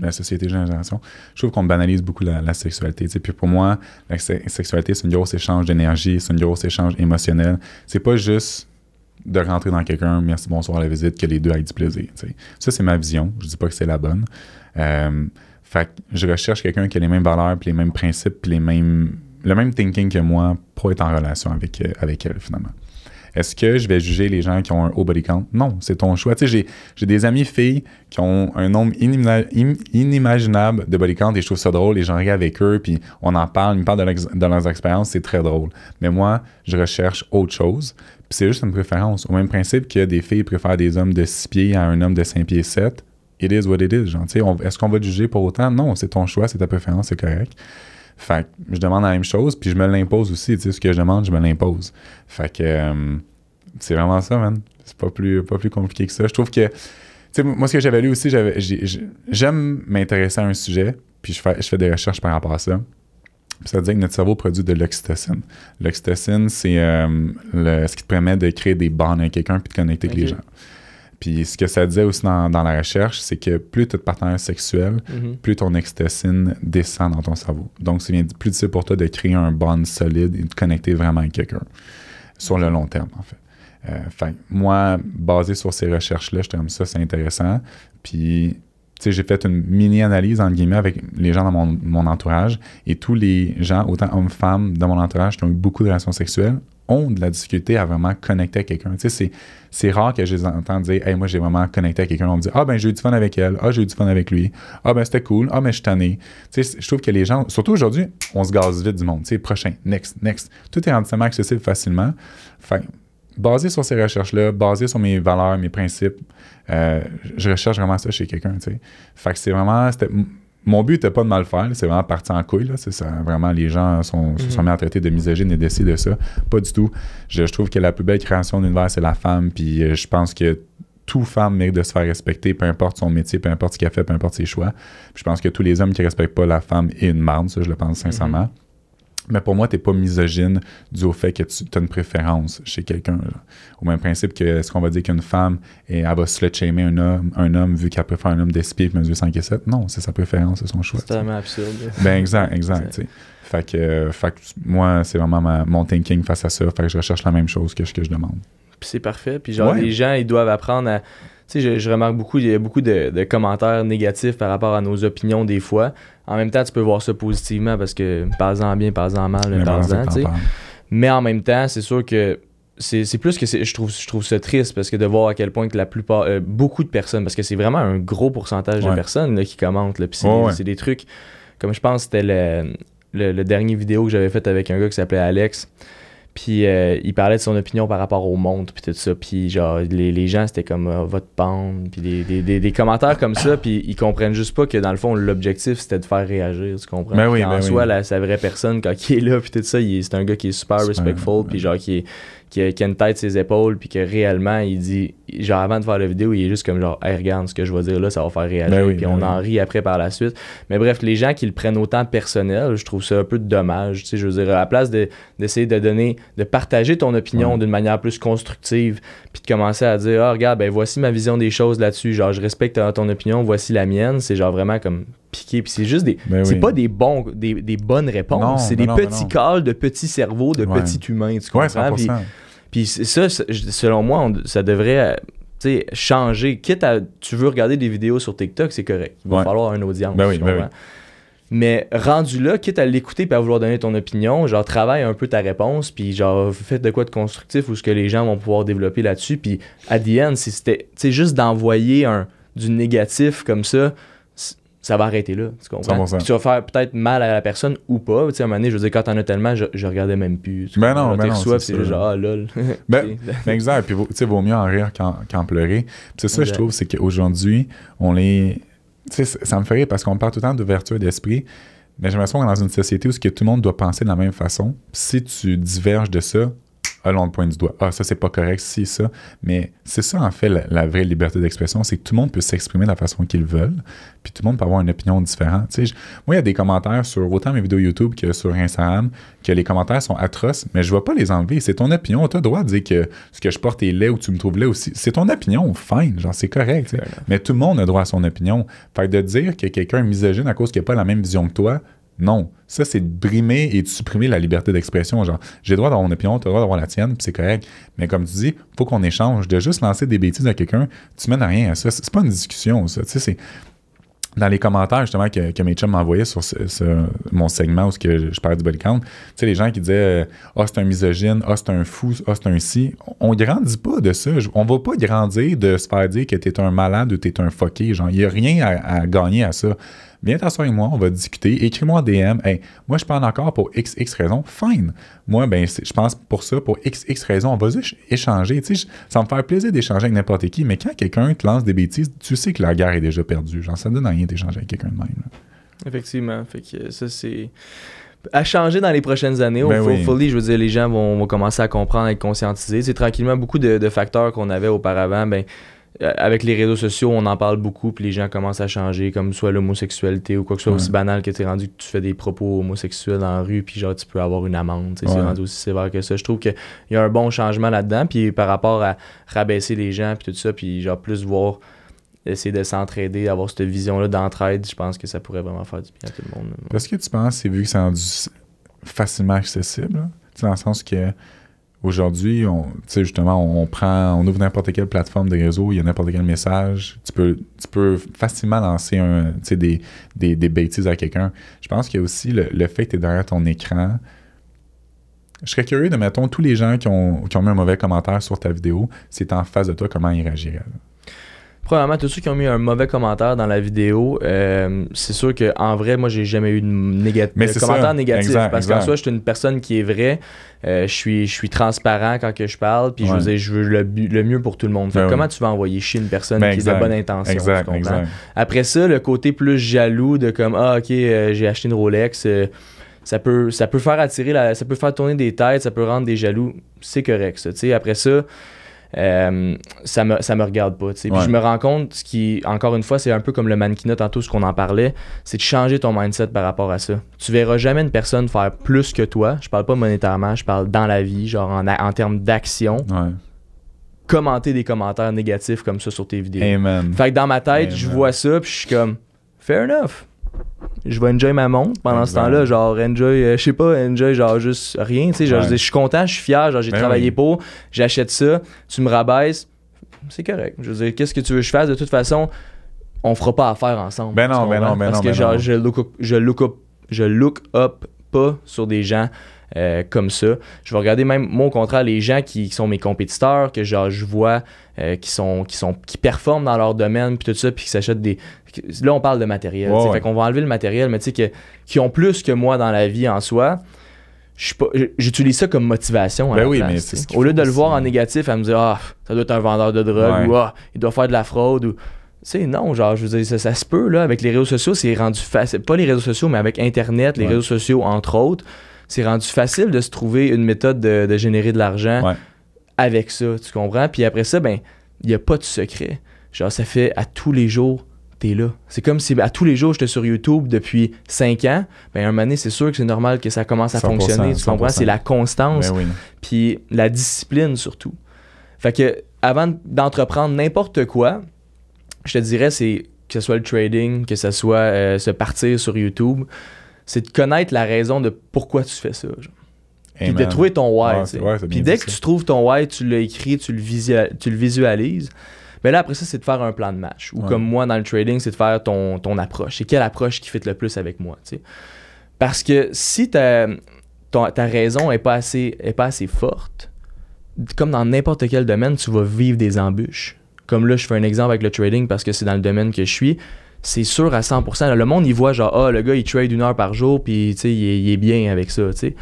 la société génération, je trouve qu'on banalise beaucoup la, sexualité. Puis pour moi, la sexualité, c'est une grosse échange d'énergie, c'est une grosse échange émotionnel. C'est pas juste de rentrer dans quelqu'un, merci, bonsoir à la visite, que les deux aient du plaisir. Ça, c'est ma vision. Je dis pas que c'est la bonne. Euh, fait je recherche quelqu'un qui a les mêmes valeurs, puis les mêmes principes, puis les mêmes, le même thinking que moi pour être en relation avec, euh, avec elle, finalement. Est-ce que je vais juger les gens qui ont un haut body count? Non, c'est ton choix. Tu sais, j'ai des amis filles qui ont un nombre inimaginable de body count et je trouve ça drôle et j'en regarde avec eux, puis on en parle, ils me parlent de, leurs expériences, c'est très drôle. Mais moi, je recherche autre chose, puis c'est juste une préférence. Au même principe que des filles préfèrent des hommes de 6 pieds à un homme de 5 pieds 7, it is what it is. Genre, est-ce qu'on va juger pour autant? Non, c'est ton choix, c'est ta préférence, c'est correct. Fait que je demande la même chose, puis je me l'impose aussi. Tu sais, ce que je demande, je me l'impose. Fait que euh, c'est vraiment ça, man. C'est pas plus, pas plus compliqué que ça. Je trouve que, tu sais, moi, ce que j'avais lu aussi, j'avais, j'aime m'intéresser à un sujet, puis je fais, je fais des recherches par rapport à ça. Puis ça veut dire que notre cerveau produit de l'oxytocine. L'oxytocine, c'est euh, ce qui te permet de créer des bonds avec quelqu'un puis de connecter avec les gens. Puis ce que ça disait aussi dans, la recherche, c'est que plus tu as de partenaires sexuels, mhm. plus ton extocine descend dans ton cerveau. Donc, c'est plus difficile pour toi de créer un bond solide et de connecter vraiment avec quelqu'un sur le long terme, en fait. Euh, moi, basé sur ces recherches-là, je trouve ça, c'est intéressant. Puis, tu sais, j'ai fait une mini-analyse, entre guillemets, avec les gens dans mon, mon entourage. Et tous les gens, autant hommes-femmes, dans mon entourage, qui ont eu beaucoup de relations sexuelles, ont de la difficulté à vraiment connecter à quelqu'un. Tu sais, c'est rare que je les entende dire Hey, moi, j'ai vraiment connecté à quelqu'un. On me dit Ah, ben, j'ai eu du fun avec elle. Ah, j'ai eu du fun avec lui. Ah, ben, c'était cool. Ah, ben, je suis tanné. Tu je trouve que les gens, surtout aujourd'hui, on se gaze vite du monde. Tu sais, prochain, next, next. Tout est relativement accessible facilement. Enfin, basé sur ces recherches-là, basé sur mes valeurs, mes principes, euh, je recherche vraiment ça chez quelqu'un. Tu sais. Fait que c'est vraiment mon but n'était pas de mal faire, c'est vraiment parti en couille. Là. vraiment, les gens sont, se sont mhm. mis à traiter de misogyne et d'essayer de ça. Pas du tout. Je, trouve que la plus belle création de l'univers, c'est la femme. Puis euh, je pense que toute femme mérite de se faire respecter, peu importe son métier, peu importe ce qu'elle fait, peu importe ses choix. Puis je pense que tous les hommes qui respectent pas la femme est une marde, ça, je le pense sincèrement. Mhm. Mais pour moi, tu n'es pas misogyne dû au fait que tu as une préférence chez quelqu'un. Au même principe que ce qu'on va dire qu'une femme et elle va slut shamer un homme, un homme vu qu'elle préfère un homme d'esprit et mesure 5 et 7. Non, c'est sa préférence, c'est son choix. C'est totalement absurde. Ben exact, exact. fait, que, moi, c'est vraiment ma, mon thinking face à ça. Fait que je recherche la même chose que ce que je demande. Puis c'est parfait. Puis genre, les gens, ils doivent apprendre à. Tu sais, je, remarque beaucoup, il y a beaucoup de commentaires négatifs par rapport à nos opinions des fois en même temps, tu peux voir ça positivement parce que pas en bien, pas en mal, pas en tu Mais en même temps, c'est sûr que c'est plus que je trouve je trouve ça triste parce que de voir à quel point que la plupart euh, beaucoup de personnes parce que c'est vraiment un gros pourcentage de personnes qui commentent le puis c'est des trucs comme je pense c'était le, le, le, dernier vidéo que j'avais fait avec un gars qui s'appelait Alex puis euh, il parlait de son opinion par rapport au monde, puis tout ça. Puis genre, les, gens, c'était comme euh, va votre pendre, puis des, commentaires comme ça. Puis ils comprennent juste pas que dans le fond, l'objectif, c'était de faire réagir, tu comprends? Ben oui, ben en soi, la, sa vraie personne, quand il est là, puis tout ça, c'est un gars qui est super respectful, puis genre, qui est qui a, une tête ses épaules, puis que réellement, il dit, genre avant de faire la vidéo, il est juste comme genre, hey, regarde ce que je vais dire là, ça va faire réagir, ben puis ben on en rit après par la suite. Mais bref, les gens qui le prennent autant personnel, je trouve ça un peu dommage. Tu sais, je veux dire, à la place d'essayer de, donner, de partager ton opinion d'une manière plus constructive, puis de commencer à dire, ah, regarde, ben voici ma vision des choses là-dessus, genre, je respecte ton opinion, voici la mienne, c'est genre vraiment comme piqué, Puis c'est juste des. Ben c'est pas des, bons, des, bonnes réponses. C'est ben des ben petits calls de petits cerveaux, de petits humains. Tu comprends? Puis, puis, ça, selon moi, ça devrait euh, changer. Quitte à. Tu veux regarder des vidéos sur TikTok, c'est correct. Il va falloir une audience. Mais rendu là, quitte à l'écouter puis à vouloir donner ton opinion, genre travaille un peu ta réponse, puis genre fais de quoi de constructif ou ce que les gens vont pouvoir développer là-dessus. Puis à the si c'était juste d'envoyer un du négatif comme ça, ça va arrêter là. Tu tu vas faire peut-être mal à la personne ou pas. Tu sais, à un moment donné, je veux dire, quand t'en as tellement, je, je regardais même plus. Ben mais non, mais ben non. c'est genre, ah, lol. Ben, exact. Puis, tu sais, vaut mieux en rire qu'en pleurer. c'est ça, que je trouve, c'est qu'aujourd'hui, on les. Tu sais, ça me ferait parce qu'on parle tout le temps d'ouverture d'esprit. Mais j'aimerais savoir qu'on est dans une société où que tout le monde doit penser de la même façon. Si tu diverges de ça, Allons le pointe du doigt, ah ça c'est pas correct, si, ça. Mais c'est ça en fait la, vraie liberté d'expression, c'est que tout le monde peut s'exprimer de la façon qu'ils veulent, puis tout le monde peut avoir une opinion différente. moi, il y a des commentaires sur autant mes vidéos YouTube que sur Instagram, que les commentaires sont atroces, mais je ne vais pas les enlever. C'est ton opinion, tu as le droit de dire que ce que je porte est laid ou tu me trouves laid aussi. C'est ton opinion, fine, genre c'est correct. Mais tout le monde a droit à son opinion. Fait de dire que quelqu'un est misogyne à cause qu'il n'a pas la même vision que toi, non. Ça, c'est de brimer et de supprimer la liberté d'expression. Genre, j'ai droit d'avoir mon opinion, tu as droit d'avoir la tienne, c'est correct. Mais comme tu dis, faut qu'on échange. De juste lancer des bêtises à quelqu'un, tu mènes à rien à ça. C'est pas une discussion, ça. Tu sais, dans les commentaires justement que, que mes chums sur ce, mon segment où je, je parlais du body count, tu sais, les gens qui disaient Ah, oh, c'est un misogyne, ah, oh, c'est un fou, ah, oh, c'est un si. On grandit pas de ça. On va pas grandir de se faire dire que t'es un malade ou t'es un fucké. Genre, il n'y a rien à, à, gagner à ça. Viens t'asseoir avec moi, on va discuter. Écris-moi un DM. moi, je parle encore pour XX raisons. Fine. Moi, ben, je pense pour ça, pour XX raisons. on va échanger. Tu sais, ça me fait plaisir d'échanger avec n'importe qui, mais quand quelqu'un te lance des bêtises, tu sais que la guerre est déjà perdue. Ça ne donne rien d'échanger avec quelqu'un de même. Effectivement. Fait que euh, ça, c'est à changer dans les prochaines années. Ben oui. je veux dire, les gens vont, commencer à comprendre, à être conscientisés. C'est tranquillement beaucoup de, facteurs qu'on avait auparavant. Ben, euh, avec les réseaux sociaux, on en parle beaucoup, puis les gens commencent à changer, comme soit l'homosexualité ou quoi que ce soit, aussi banal que tu es rendu que tu fais des propos homosexuels en rue, puis genre tu peux avoir une amende. C'est rendu aussi sévère que ça. Je trouve qu'il y a un bon changement là-dedans, puis par rapport à rabaisser les gens, puis tout ça, puis genre plus voir essayer de s'entraider, avoir cette vision-là d'entraide, je pense que ça pourrait vraiment faire du bien à tout le monde. Est-ce que tu penses, c'est vu que c'est rendu facilement accessible, dans le sens que Aujourd'hui, on, justement, on, prend, on ouvre n'importe quelle plateforme de réseau, il y a n'importe quel message. Tu peux, tu peux facilement lancer un, des, bêtises à quelqu'un. Je pense qu'il y a aussi le, fait que tu es derrière ton écran. Je serais curieux de, mettons, tous les gens qui ont, qui ont mis un mauvais commentaire sur ta vidéo, c'est en face de toi, comment ils réagiraient. Probablement, tous ceux qui ont mis un mauvais commentaire dans la vidéo, euh, c'est sûr qu'en vrai, moi, j'ai jamais eu de, négatif commentaire négatif. parce qu'en soi, je suis une personne qui est vraie. Euh, je, suis, transparent quand que je parle. Puis je veux je veux le, mieux pour tout le monde. Ben comment tu vas envoyer chier une personne ben qui a de bonne intention? Après ça, le côté plus jaloux de comme, ah, ok, euh, j'ai acheté une Rolex ça peut, ça peut faire attirer, ça peut faire tourner des têtes, ça peut rendre des jaloux. C'est correct, ça. après ça, euh, ça me, regarde pas. je me rends compte, ce qui, encore une fois, c'est un peu comme le mannequinat tantôt, ce qu'on en parlait, c'est de changer ton mindset par rapport à ça. Tu verras jamais une personne faire plus que toi. Je parle pas monétairement, je parle dans la vie, genre en, termes d'action. Commenter des commentaires négatifs comme ça sur tes vidéos. Fait que dans ma tête, je vois ça, puis je suis comme, fair enough je vais enjoy ma montre pendant ce temps-là, genre enjoy, euh, je sais pas, enjoy genre juste rien, tu sais, je suis content, je suis fier, genre j'ai ben travaillé pour, j'achète ça, tu me rabaisses, c'est correct. Je veux qu'est-ce que tu veux que je fasse de toute façon, on fera pas affaire ensemble. Ben non, ben non, ben non. Parce que ben genre je look je look je look up pas sur des gens euh, comme ça. Je vais regarder même mon contrat, les gens qui, sont mes compétiteurs, que je vois euh, qui, sont, qui, sont, qui performent dans leur domaine, puis tout ça, puis qui s'achètent des. Là, on parle de matériel. Fait qu'on va enlever le matériel, mais tu sais, qui ont plus que moi dans la vie en soi. J'utilise ça comme motivation. Ben oui, Au lieu de le voir en négatif, à me dire Ah, ça doit être un vendeur de drogue ou Ah, il doit faire de la fraude ou sais, non, genre, je veux dire, ça, se peut, là, avec les réseaux sociaux, c'est rendu facile. Pas les réseaux sociaux, mais avec Internet, les réseaux sociaux, entre autres, c'est rendu facile de se trouver une méthode de, générer de l'argent avec ça, tu comprends? Puis après ça, ben, il n'y a pas de secret. Genre, ça fait à tous les jours, tu es là. C'est comme si à tous les jours, j'étais sur YouTube depuis cinq ans. Ben, un moment c'est sûr que c'est normal que ça commence à fonctionner. Tu comprends? C'est la constance. Ben puis la discipline surtout. Fait que avant d'entreprendre n'importe quoi, je te dirais, c'est que ce soit le trading, que ce soit euh, se partir sur YouTube, c'est de connaître la raison de pourquoi tu fais ça. Puis de trouver ton why. puis dès que tu trouves ton why, tu l'écris, tu le, visualises. Mais ben là, après ça, c'est de faire un plan de match. Ou comme moi, dans le trading, c'est de faire ton, ton approche. et quelle approche qui fit le plus avec moi. Parce que si ta, ta, raison n'est pas, pas assez forte, comme dans n'importe quel domaine, tu vas vivre des embûches. Comme là, je fais un exemple avec le trading parce que c'est dans le domaine que je suis c'est sûr à 100%. Le monde, il voit genre, ah, le gars, il trade une heure par jour, puis il, il, est bien avec ça. sais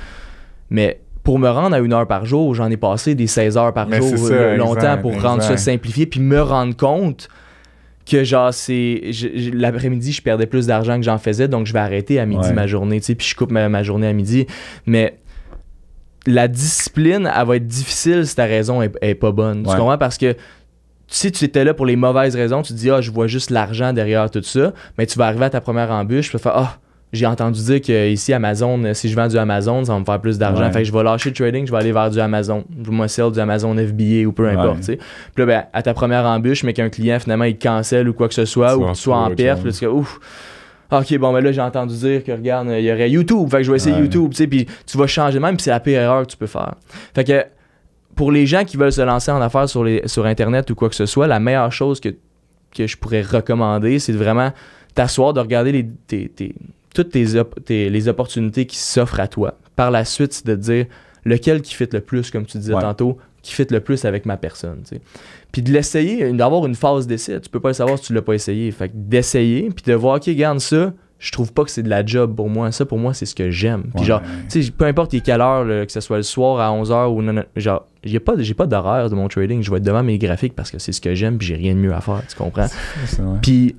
Mais pour me rendre à une heure par jour, j'en ai passé des 16 heures par jour longtemps pour rendre ça simplifié, puis me rendre compte que genre c'est l'après-midi je perdais plus d'argent que j'en faisais donc je vais arrêter à midi ma journée tu sais puis je coupe ma, journée à midi mais la discipline elle va être difficile si ta raison est, pas bonne comprends parce que si tu étais là pour les mauvaises raisons, tu te dis, ah, je vois juste l'argent derrière tout ça, mais tu vas arriver à ta première embûche, tu vas faire, ah, j'ai entendu dire que ici Amazon, euh, si je vends du Amazon, ça va me faire plus d'argent. Fait que je vais lâcher le trading, je vais aller vers du Amazon. Moi, c'est du Amazon FBA ou peu importe. Puis là, ben, à ta première embûche, mais qu'un client finalement il cancelle ou quoi que ce soit, ou que tu sois en perte, là, tu ouf. OK, bon, mais ben là, j'ai entendu dire que, regarde, il y aurait YouTube. Fait que je vais essayer YouTube, tu sais, puis tu vas changer même, puis c'est la pire erreur que tu peux faire. Fait que pour les gens qui veulent se lancer en affaires sur, sur Internet ou quoi que ce soit, la meilleure chose que, que je pourrais recommander, c'est de vraiment t'asseoir, de regarder toutes tes, les opportunités qui s'offrent à toi. Par la suite, c'est de dire lequel qui fit le plus, comme tu disais tantôt, qui fit le plus avec ma personne. Puis de l'essayer, d'avoir une phase d'essai. Tu peux pas savoir si tu l'as pas essayé. Fait d'essayer, puis de voir, OK, garde ça, je trouve pas que c'est de la job pour moi. Ça, pour moi, c'est ce que j'aime. Puis genre, tu sais, peu importe il est quelle heure, que ce soit le soir à 11h ou non, non genre, j'ai pas, j'ai pas d'horreur de mon trading. Je vais être devant mes graphiques parce que c'est ce que j'aime puis j'ai rien de mieux à faire, tu comprends? Puis,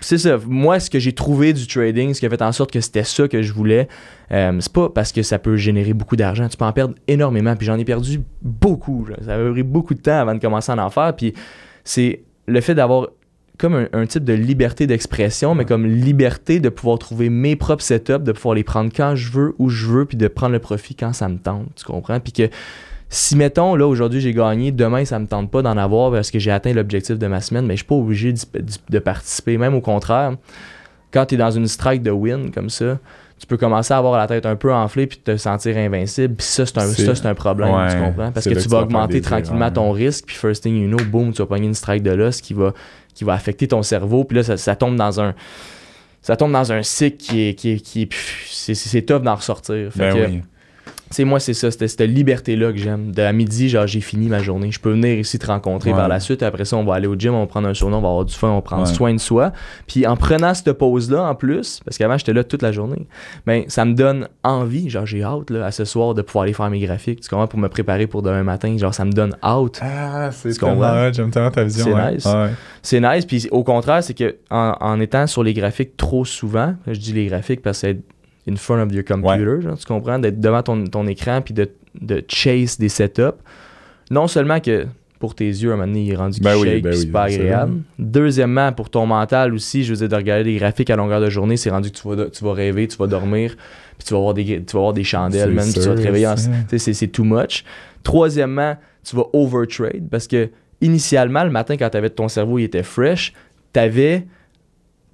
c'est ça. Moi, ce que j'ai trouvé du trading, ce qui a fait en sorte que c'était ça que je voulais, euh, c'est pas parce que ça peut générer beaucoup d'argent. Tu peux en perdre énormément. Puis j'en ai perdu beaucoup. Ça a pris beaucoup de temps avant de commencer à en faire. Puis c'est le fait d'avoir comme un, type de liberté d'expression, mais comme liberté de pouvoir trouver mes propres setups, de pouvoir les prendre quand je veux, où je veux, puis de prendre le profit quand ça me tente. Tu comprends? Puis que si, mettons, là, aujourd'hui, j'ai gagné, demain, ça me tente pas d'en avoir parce que j'ai atteint l'objectif de ma semaine, mais je suis pas obligé de, participer. Même au contraire, quand tu es dans une strike de win comme ça, tu peux commencer à avoir la tête un peu enflée puis te sentir invincible. Puis ça, c'est un, c'est un problème, tu comprends? Parce que tu vas augmenter tranquillement ton risque, puis first thing you know, boom, tu vas pogner une strike de loss qui va qui va affecter ton cerveau. Puis là, ça, tombe dans un ça tombe dans un cycle qui est, qui est, c'est, tough d'en ressortir. Fait ben c'est moi, c'est ça, c'était cette liberté-là que j'aime. De à midi, genre, j'ai fini ma journée. Je peux venir ici te rencontrer par la suite. après ça, on va aller au gym, on va prendre un sauna, on va avoir du fun, on prend soin de soi. Puis en prenant cette pause-là, en plus, parce qu'avant, j'étais là toute la journée, mais ben, ça me donne envie. Genre, j'ai hâte, là, à ce soir, de pouvoir aller faire mes graphiques. Tu comment Pour me préparer pour demain matin. Genre, ça me donne hâte. Ah, c'est tellement J'aime tellement ta vision. C'est nice. c'est nice. Puis au contraire, c'est que en, en étant sur les graphiques trop souvent, je dis les graphiques parce que in front of your computer. tu comprends? D'être devant ton, écran puis de, de, chase des setups. Non seulement que pour tes yeux, à un moment donné, il est rendu ben shake, ben c'est agréable. Deuxièmement, pour ton mental aussi, je veux dire, de regarder des graphiques à longueur de journée, c'est rendu que tu vas, rêver, tu vas dormir, puis tu vas avoir des, tu des chandelles, même, tu vas te réveiller. C'est too much. Troisièmement, tu vas overtrade parce que initialement, le matin, quand tu ton cerveau, il était fresh, tu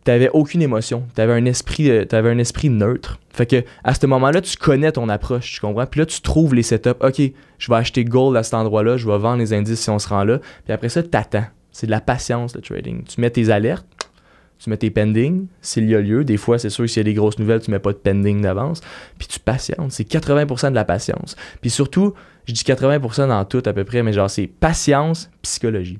t'avais aucune émotion, t'avais un esprit, avais un esprit neutre. Fait que à ce moment-là, tu connais ton approche, tu comprends? Puis là, tu trouves les setups. Ok, je vais acheter gold à cet endroit-là, je vais vendre les indices si on se rend là. Puis après ça, t'attends. C'est de la patience, le trading. Tu mets tes alertes, tu mets tes pending, s'il y a lieu. Des fois, c'est sûr que s'il y a des grosses nouvelles, tu mets pas de pending d'avance. Puis tu patientes. C'est 80% de la patience. Puis surtout, je dis 80% dans tout à peu près, mais genre, c'est patience, psychologie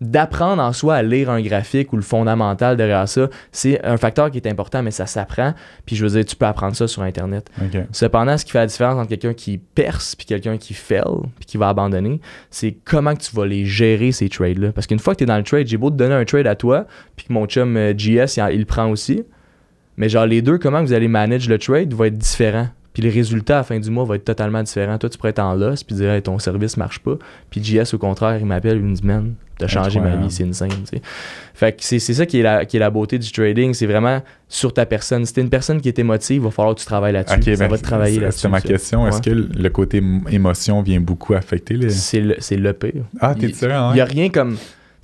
d'apprendre en soi à lire un graphique ou le fondamental derrière ça, c'est un facteur qui est important, mais ça s'apprend. Puis je veux dire, tu peux apprendre ça sur Internet. Cependant, ce qui fait la différence entre quelqu'un qui perce puis quelqu'un qui fail puis qui va abandonner, c'est comment tu vas les gérer, ces trades-là. Parce qu'une fois que tu es dans le trade, j'ai beau te donner un trade à toi, puis que mon chum GS, euh, il, prend aussi. Mais genre, les deux, comment vous allez manage le trade va être différent. Puis les résultats à la fin du mois vont être totalement différents. Toi, tu pourrais être en loss puis dire ton service marche pas. Puis JS, au contraire, il m'appelle une semaine. T'as changé ma vie, c'est insane. Fait que c'est ça qui est, la, qui est la beauté du trading. C'est vraiment sur ta personne. Si t'es une personne qui est émotive, il va falloir que tu travailles là-dessus. ça ben, va te travailler là-dessus. C'est ma question. Est-ce que le côté émotion vient beaucoup affecter les. C'est le, le, pire. Ah, t'es sûr, hein? Il n'y a rien comme. Tu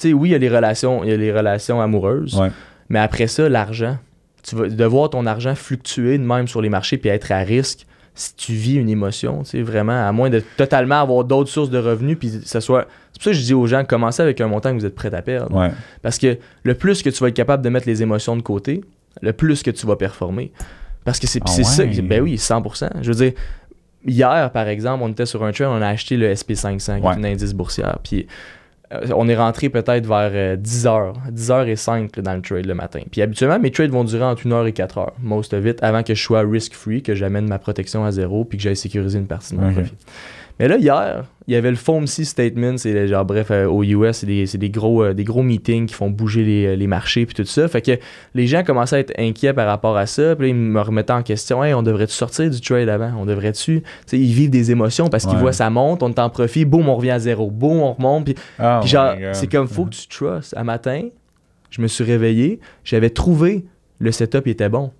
sais, oui, il y a les relations, il les relations amoureuses. Mais après ça, l'argent tu vas, de voir ton argent fluctuer de même sur les marchés puis être à risque si tu vis une émotion, tu sais, vraiment, à moins de totalement avoir d'autres sources de revenus, puis ça soit... C'est pour ça que je dis aux gens, commencez avec un montant que vous êtes prêt à perdre. Parce que le plus que tu vas être capable de mettre les émotions de côté, le plus que tu vas performer. Parce que c'est ah ça, ben oui, 100%. Je veux dire, hier, par exemple, on était sur un trail, on a acheté le SP500, qui est un indice boursier, puis euh, on est rentré peut-être vers 10h, euh, 10h05 dans le trade le matin. Puis habituellement, mes trades vont durer entre 1h et 4h, most of it, avant que je sois risk-free, que j'amène ma protection à zéro, puis que j'aille sécuriser une partie de mon profit. Mais là, hier, il y avait le FOMC Statement, c'est genre, bref, euh, aux US, c'est des, gros, euh, des gros meetings qui font bouger les, euh, les marchés puis tout ça. Fait que les gens commençaient à être inquiets par rapport à ça. Puis ils me remettaient en question, hey, on devrait-tu sortir du trade avant? On devrait-tu? Ils vivent des émotions parce qu'ils voient ça monte, on t'en profite, boum, on revient à zéro, boum, on remonte. Oh puis, genre, c'est comme, faut que tu trust. Un matin, je me suis réveillé, j'avais trouvé le setup, était bon.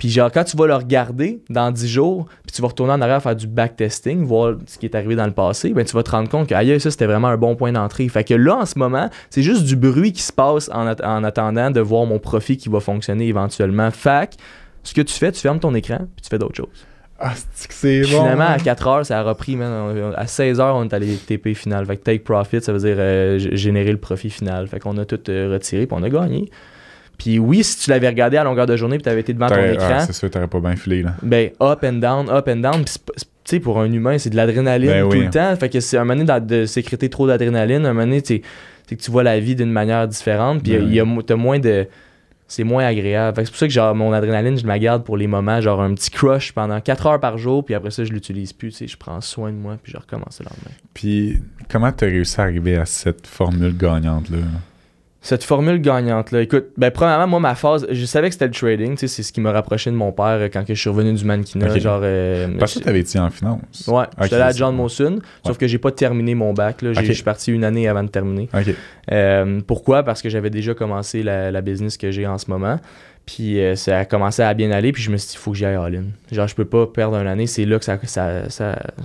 Puis genre, quand tu vas le regarder dans 10 jours, puis tu vas retourner en arrière faire du backtesting, voir ce qui est arrivé dans le passé, ben tu vas te rendre compte que ailleurs, ça c'était vraiment un bon point d'entrée. Fait que là, en ce moment, c'est juste du bruit qui se passe en, attendant de voir mon profit qui va fonctionner éventuellement. Fait que ce que tu fais, tu fermes ton écran, puis tu fais d'autres choses. Ah, c'est bon. Finalement, à 4 hein? heures, ça a repris. À 16 heures, on est allé TP final. Fait que take profit, ça veut dire euh, générer le profit final. Fait qu'on a tout euh, retiré, puis on a gagné. Puis oui, si tu l'avais regardé à longueur de journée puis tu avais été devant ton écran. c'est sûr, t'aurais pas bien filé. Là. Ben, up and down, up and down. tu sais, pour un humain, c'est de l'adrénaline ben tout le temps. Fait que c'est un moment donné de, sécréter trop d'adrénaline, un moment donné, c'est que tu vois la vie d'une manière différente. Puis ben il moins de. C'est moins agréable. c'est pour ça que genre mon adrénaline, je la garde pour les moments, genre un petit crush pendant quatre heures par jour, puis après ça, je l'utilise plus. Tu je prends soin de moi, puis je recommence le lendemain. Puis comment as réussi à arriver à cette formule gagnante-là? cette formule gagnante-là. Écoute, ben, premièrement, moi, ma phase, je savais que c'était le trading. C'est ce qui me rapprochait de mon père euh, quand je suis revenu du mannequinat. Genre, euh, Parce que tu avais été en finance. Ouais, je j'étais allé à John Mosun. sauf que j'ai pas terminé mon bac. Je suis parti une année avant de terminer. Euh, pourquoi Parce que j'avais déjà commencé la, business que j'ai en ce moment. Puis ça a commencé à bien aller, puis je me suis dit, il faut que j'aille all-in. Genre, je peux pas perdre une année, c'est là que ça,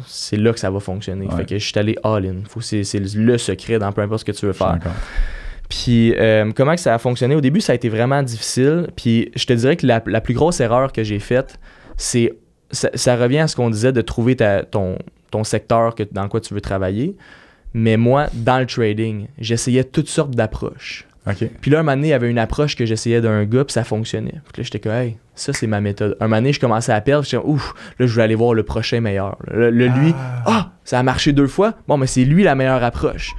c'est là que ça va fonctionner. Fait que je suis allé all-in. C'est le secret dans peu importe ce que tu veux faire. Puis euh, comment que ça a fonctionné? Au début, ça a été vraiment difficile. Puis je te dirais que la, plus grosse erreur que j'ai faite, c'est. Ça, revient à ce qu'on disait de trouver ton, secteur que, dans quoi tu veux travailler. Mais moi, dans le trading, j'essayais toutes sortes d'approches. Puis là, un moment donné, il y avait une approche que j'essayais d'un gars, puis ça fonctionnait. Puis là, j'étais comme, hey, ça, c'est ma méthode. Un moment je commençais à perdre, j'étais ouf, là, je voulais aller voir le prochain meilleur. Le, lui, ah. ah, ça a marché deux fois. Bon, mais c'est lui la meilleure approche.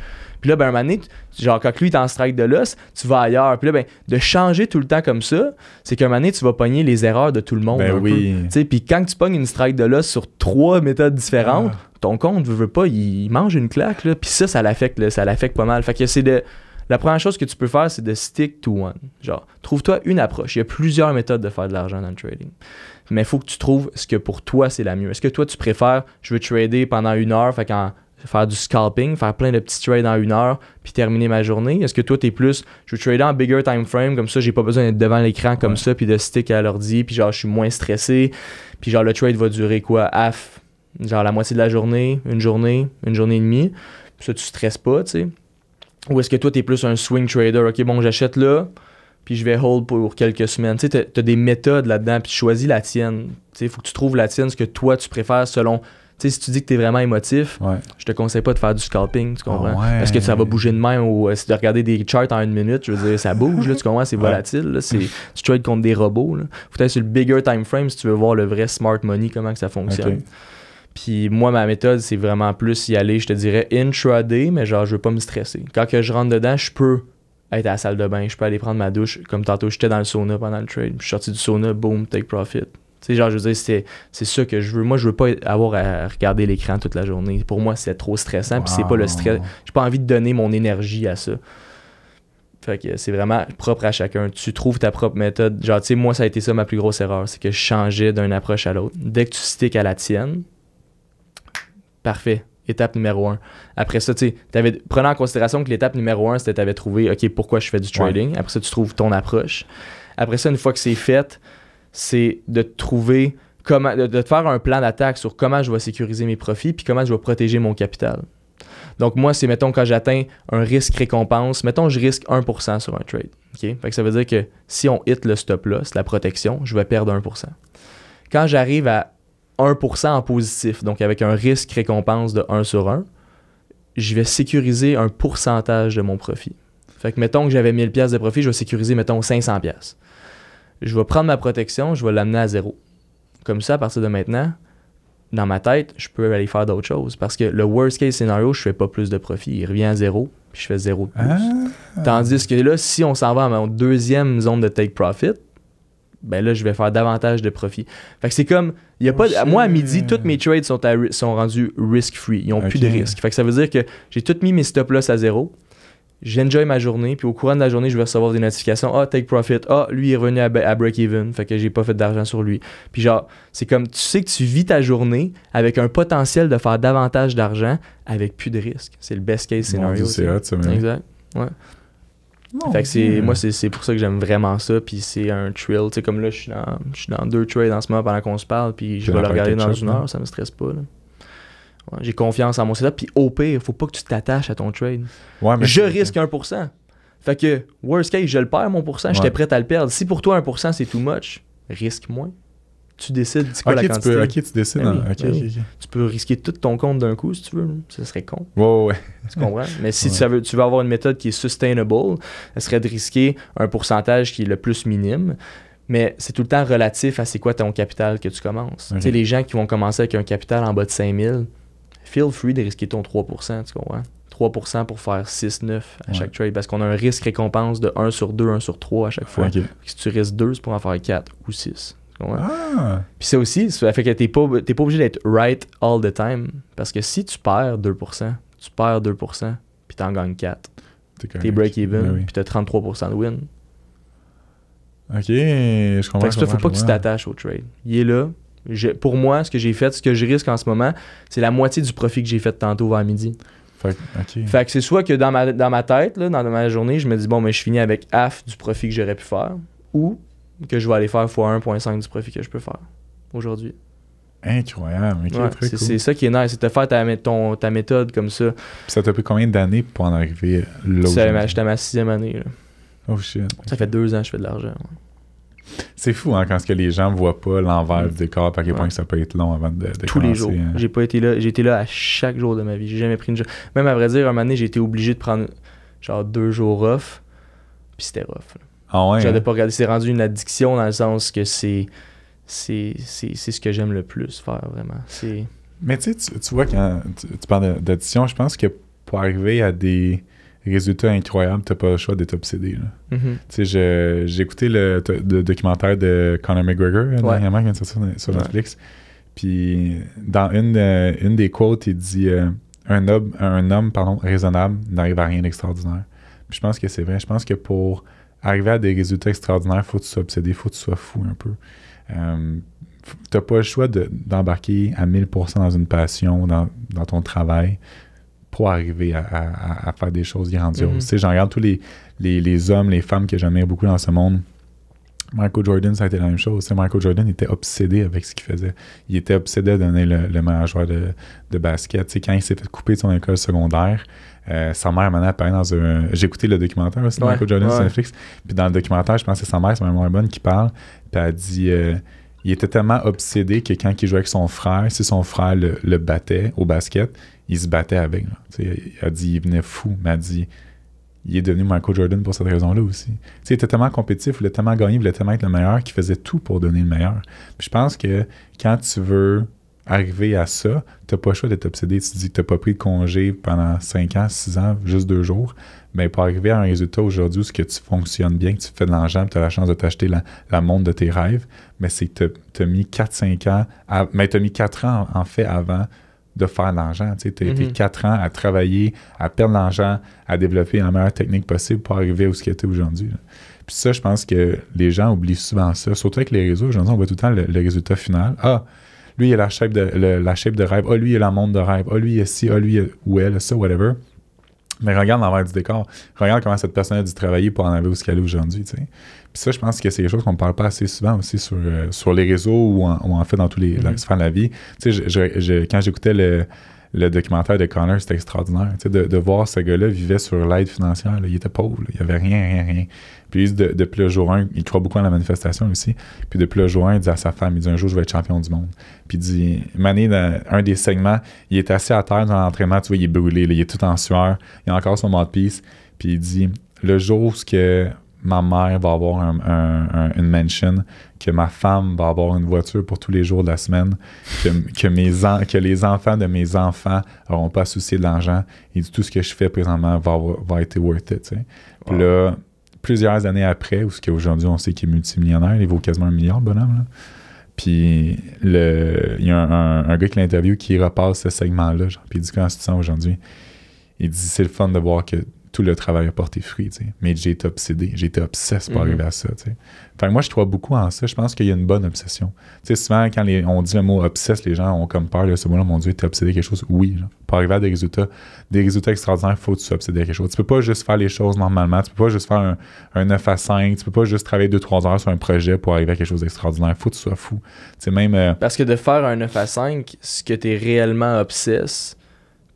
Puis là, ben, un moment donné, genre, quand lui est en strike de l'os, tu vas ailleurs. Puis là, ben, de changer tout le temps comme ça, c'est qu'un moment donné, tu vas pogner les erreurs de tout le monde. Ben puis quand tu pognes une strike de l'os sur trois méthodes différentes, ah. ton compte, veut, veut pas, il mange une claque. Là. Puis ça, ça l'affecte, ça l'affecte pas mal. Fait que c'est de la première chose que tu peux faire, c'est de stick to one. Genre, trouve-toi une approche. Il y a plusieurs méthodes de faire de l'argent dans le trading. Mais il faut que tu trouves ce que pour toi, c'est la mieux. Est-ce que toi, tu préfères, je veux trader pendant une heure, fait qu'en faire du scalping, faire plein de petits trades en une heure, puis terminer ma journée? Est-ce que toi, es plus, je veux trader en bigger time frame, comme ça, j'ai pas besoin d'être devant l'écran comme ça, puis de stick à l'ordi, puis genre, je suis moins stressé, puis genre, le trade va durer quoi? Half, genre, la moitié de la journée, une journée, une journée et demie, puis ça, tu stresses pas, tu sais? Ou est-ce que toi, tu es plus un swing trader? Ok, bon, j'achète là, puis je vais hold pour quelques semaines. Tu sais, tu as des méthodes là-dedans, puis tu choisis la tienne. Tu sais, il faut que tu trouves la tienne, ce que toi, tu préfères selon sais, si tu dis que tu es vraiment émotif, je te conseille pas de faire du scalping, tu comprends? Ah Parce que ça va bouger de main ou euh, si de regarder des charts en une minute, je veux dire, ça bouge, là, tu comprends? C'est volatile. c'est, tu trades contre des robots. Là. Faut être sur le bigger time frame si tu veux voir le vrai smart money, comment que ça fonctionne. Puis moi, ma méthode, c'est vraiment plus y aller, je te dirais, intraday, mais genre, je veux pas me stresser. Quand que je rentre dedans, je peux être à la salle de bain, je peux aller prendre ma douche. Comme tantôt, j'étais dans le sauna pendant le trade. Je suis sorti du sauna, boom, take profit. Tu genre, je veux dire, c'est, ça que je veux. Moi, je veux pas avoir à regarder l'écran toute la journée. Pour moi, c'est trop stressant, puis c'est pas le stress. J'ai pas envie de donner mon énergie à ça. Fait que c'est vraiment propre à chacun. Tu trouves ta propre méthode. Genre, tu sais, moi, ça a été ça ma plus grosse erreur, c'est que je changeais d'une approche à l'autre. Dès que tu sticks à la tienne, parfait. Étape numéro un. Après ça, tu sais, prenant en considération que l'étape numéro un, c'était tu avais trouvé, OK, pourquoi je fais du trading. Après ça, tu trouves ton approche. Après ça, une fois que c'est fait, c'est de trouver de, faire un plan d'attaque sur comment je vais sécuriser mes profits puis comment je vais protéger mon capital. Donc moi, c'est mettons quand j'atteins un risque-récompense, mettons je risque 1% sur un trade. OK? ça veut dire que si on hit le stop-loss, la protection, je vais perdre 1%. Quand j'arrive à 1% en positif, donc avec un risque-récompense de 1 sur 1, je vais sécuriser un pourcentage de mon profit. Fait que mettons que j'avais 1000$ de profit, je vais sécuriser, mettons, 500$ je vais prendre ma protection, je vais l'amener à zéro. Comme ça, à partir de maintenant, dans ma tête, je peux aller faire d'autres choses. Parce que le worst case scenario, je fais pas plus de profit. Il revient à zéro, puis je fais zéro de plus. Ah. Tandis que là, si on s'en va à ma deuxième zone de take profit, ben là, je vais faire davantage de profit. Fait que c'est comme, y a pas, oh, moi à midi, tous mes trades sont, sont rendus risk-free. Ils n'ont plus de risque. Fait que ça veut dire que j'ai tout mis mes stop-loss à zéro j'enjoy ma journée, puis au courant de la journée, je vais recevoir des notifications. Ah, take profit. Ah, lui est revenu à, break-even. Fait que j'ai pas fait d'argent sur lui. Puis genre, c'est comme tu sais que tu vis ta journée avec un potentiel de faire davantage d'argent avec plus de risques. C'est le best case scenario C'est Exact. Ouais. fait que c'est, moi, c'est, pour ça que j'aime vraiment ça. Puis c'est un thrill. Tu sais, comme là, je suis dans, deux trades en ce moment pendant qu'on se parle. Puis je vais le regarder dans une heure. Ça me stresse pas j'ai confiance en mon setup. Puis au pire, faut pas que tu t'attaches à ton trade. je risque 1%. Fait que, worst case, je le perds mon pourcent, j'étais prêt à le perdre. Si pour toi 1% c'est too much, risque moins. Tu décides, quoi la quantité. Tu peux, ok, tu décides. Ben hein. ben tu peux risquer tout ton compte d'un coup si tu veux. Ce serait con. Ouais, ouais. Tu comprends? Mais si tu, veux, tu avoir une méthode qui est sustainable, ce serait de risquer un pourcentage qui est le plus minime mais c'est tout le temps relatif à c'est quoi ton capital que tu commences. Tu sais, les gens qui vont commencer avec un capital en bas de 5000, feel free de risquer ton 3%, tu comprends? 3% pour faire 6-9 à chaque trade parce qu'on a un risque récompense de 1 sur 2, 1 sur 3 à chaque fois. Si tu risques 2, c'est pour en faire 4 ou 6. Ah. Puis ça aussi, ça fait que t'es pas, pas obligé d'être right all the time parce que si tu perds 2%, tu perds 2% puis en gagnes 4. T'es break-even ben puis t'as 33% de win. Ok, je comprends. Fait que ça, faut pas que tu t'attaches au trade. Il est là, pour moi, ce que j'ai fait, ce que je risque en ce moment, c'est la moitié du profit que j'ai fait tantôt vers midi. Fait, que c'est soit que dans ma, dans ma tête, dans ma journée, je me dis, bon, mais je finis avec half du profit que j'aurais pu faire, ou que je vais aller faire fois 1,5 du profit que je peux faire aujourd'hui. Incroyable. c'est ça qui est nice, c'est de faire ta, méthode comme ça. Puis ça t'a pris combien d'années pour en arriver là J'étais à ma sixième année. Oh shit. Ça fait deux ans que je fais de l'argent. C'est fou hein, quand ce que les gens voient pas l'envers des mm. du décor, à quel point ça peut être long avant de, de Tous les jours. Hein. J'ai pas été là. J'étais là à chaque jour de ma vie. J'ai jamais pris une Même à vrai dire, un moment donné, j'ai été obligé de prendre genre deux jours off. Puis c'était off. Ah J'avais hein? pas regardé. C'est rendu une addiction dans le sens que c'est. C'est, ce que j'aime le plus faire, vraiment. Mais tu, sais, tu vois, quand tu, tu parles d'addition, je pense que pour arriver à des résultat incroyable, t'as pas le choix d'être obsédé. Mm-hmm. J'ai écouté le, documentaire de Conor McGregor euh, dernièrement qui est sorti sur, Netflix. Puis dans euh, une, des quotes, il dit euh, un, homme, un homme pardon, raisonnable n'arrive à rien d'extraordinaire. je pense que c'est vrai. Je pense que pour arriver à des résultats extraordinaires, faut que tu sois obsédé, faut que tu sois fou un peu. Tu t'as pas le choix d'embarquer à 1000% dans une passion, dans, dans ton travail arriver à, faire des choses grandioses. Mm-hmm. j'en regarde tous les, les, hommes, les femmes que j'admire beaucoup dans ce monde. Michael Jordan, ça a été la même chose. Michael Jordan était obsédé avec ce qu'il faisait. Il était obsédé à donner le, le meilleur joueur de, basket. c'est quand il s'est fait couper de son école secondaire, euh, sa mère à apparaît dans un. J'ai écouté le documentaire Michael Jordan sur Netflix. Puis dans le documentaire, je pense que c'est sa mère, c'est ma bonne, qui parle. Puis elle dit. Euh, il était tellement obsédé que quand il jouait avec son frère, si son frère le battait au basket, il se battait avec. Là. a dit, il venait fou, M'a dit, il est devenu Michael Jordan pour cette raison-là aussi. il était tellement compétitif, il voulait tellement gagner, il voulait tellement être le meilleur qu'il faisait tout pour donner le meilleur. je pense que quand tu veux arriver à ça, tu n'as pas le choix d'être obsédé. Tu te dis que tu n'as pas pris de congé pendant 5 ans, 6 ans, juste 2 jours. Mais ben, pour arriver à un résultat aujourd'hui où ce que tu fonctionnes bien, que tu fais de l'argent, tu as la chance de t'acheter la, montre de tes rêves, mais ben, c'est que tu as mis 4-5 ans, mais ben, mis 4 ans en fait avant de faire de l'argent. Tu as été mhm. quatre ans à travailler, à perdre l'argent, à développer la meilleure technique possible pour arriver où ce était aujourd'hui. Puis ça, je pense que les gens oublient souvent ça, surtout avec les réseaux. Aujourd'hui, on voit tout le temps le, résultat final. Ah, lui, il a la shape de, la de rêve. Ah, lui, il a la montre de rêve. Ah, lui, il a ci. Ah, lui, il a, ou elle, ça, whatever. Mais regarde l'envers du décor. Regarde comment cette personne a dû travailler pour en arriver où ce qu'elle est aujourd'hui ça, je pense que c'est quelque chose qu'on ne parle pas assez souvent aussi sur, euh, sur les réseaux ou en, fait dans tous les dans de mm-hmm. la vie. Tu sais, quand j'écoutais le, documentaire de Connor, c'était extraordinaire. Tu sais, de, voir ce gars-là vivait sur l'aide financière. Il était pauvre. Il n'y avait rien, rien, rien. Puis de, depuis le jour 1, il croit beaucoup à la manifestation aussi. Puis depuis le jour 1, il dit à sa femme, il dit un jour, je vais être champion du monde. Puis il dit, Mané, un des segments, il est assis à terre dans l'entraînement. Tu vois, il est brûlé. Il est tout en sueur. Il a encore son mouthpiece. Puis il dit, le jour où ce que ma mère va avoir une mansion, que ma femme va avoir une voiture pour tous les jours de la semaine, que, mes que les enfants de mes enfants n'auront pas à soucier de l'argent et tout ce que je fais présentement va, va être worth it. là, plusieurs années après, ou ce qu'aujourd'hui on sait qu'il est multimillionnaire, il vaut quasiment un milliard, bonhomme. Puis le, il y a un, gars qui l'interview qui repasse ce segment-là, puis il dit Comment tu sens aujourd'hui Il dit C'est le fun de voir que tout le travail a porté fruit, Mais j'ai été obsédé, j'ai été obsesse pour mhm. arriver à ça, tu Fait moi, je crois beaucoup en ça. Je pense qu'il y a une bonne obsession. Tu souvent, quand on dit le mot obsesse, les gens ont comme peur, de ce mot-là, mon Dieu, es obsédé quelque chose. Oui, pour arriver à des résultats, des résultats extraordinaires, faut que tu sois obsédé à quelque chose. Tu peux pas juste faire les choses normalement. Tu peux pas juste faire un, 9 à 5. Tu peux pas juste travailler 2-3 heures sur un projet pour arriver à quelque chose d'extraordinaire. Faut que tu sois fou. c'est même... Euh, Parce que de faire un 9 à 5, ce que tu es réellement obsesse,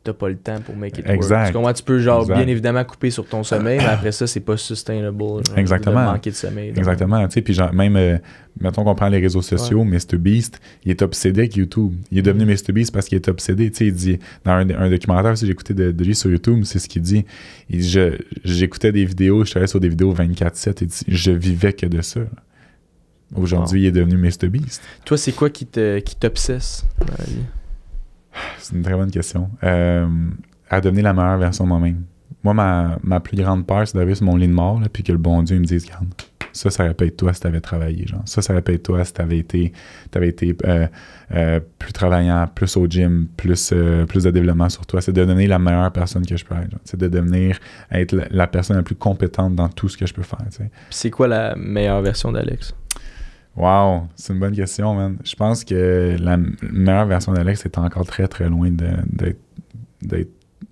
t'as pas le temps pour make it exact. work. Comment tu peux, genre, bien évidemment couper sur ton sommeil, mais après ça, c'est pas sustainable. Euh, Exactement. manquer de sommeil. Exactement. Tu sais, puis genre, même, euh, mettons qu'on prend les réseaux sociaux, MrBeast, il est obsédé avec YouTube. Il est devenu MrBeast mm. parce qu'il est obsédé. Tu sais, il dit, dans un, documentaire aussi, j'écoutais de, lui sur YouTube, c'est ce qu'il dit. Il dit, j'écoutais des vidéos, je travaillais sur des vidéos 24-7, et je vivais que de ça. Aujourd'hui, il est devenu MrBeast. Toi, c'est quoi qui t'obsesse qui dans la vie? C'est une très bonne question. à euh, devenir la meilleure version de moi-même. Moi, ma, plus grande peur, c'est d'arriver sur mon lit de mort, puis que le bon Dieu me dise, regarde, ça, ça rappelle toi si t'avais travaillé, genre. Ça, ça répète toi si t'avais été, avais été euh, euh, plus travaillant, plus au gym, plus, plus de développement sur toi. C'est de devenir la meilleure personne que je peux être. C'est de devenir, être la, personne la plus compétente dans tout ce que je peux faire. C'est quoi la meilleure version d'Alex? Wow, c'est une bonne question, man. Je pense que la meilleure version d'Alex est encore très, très loin d'être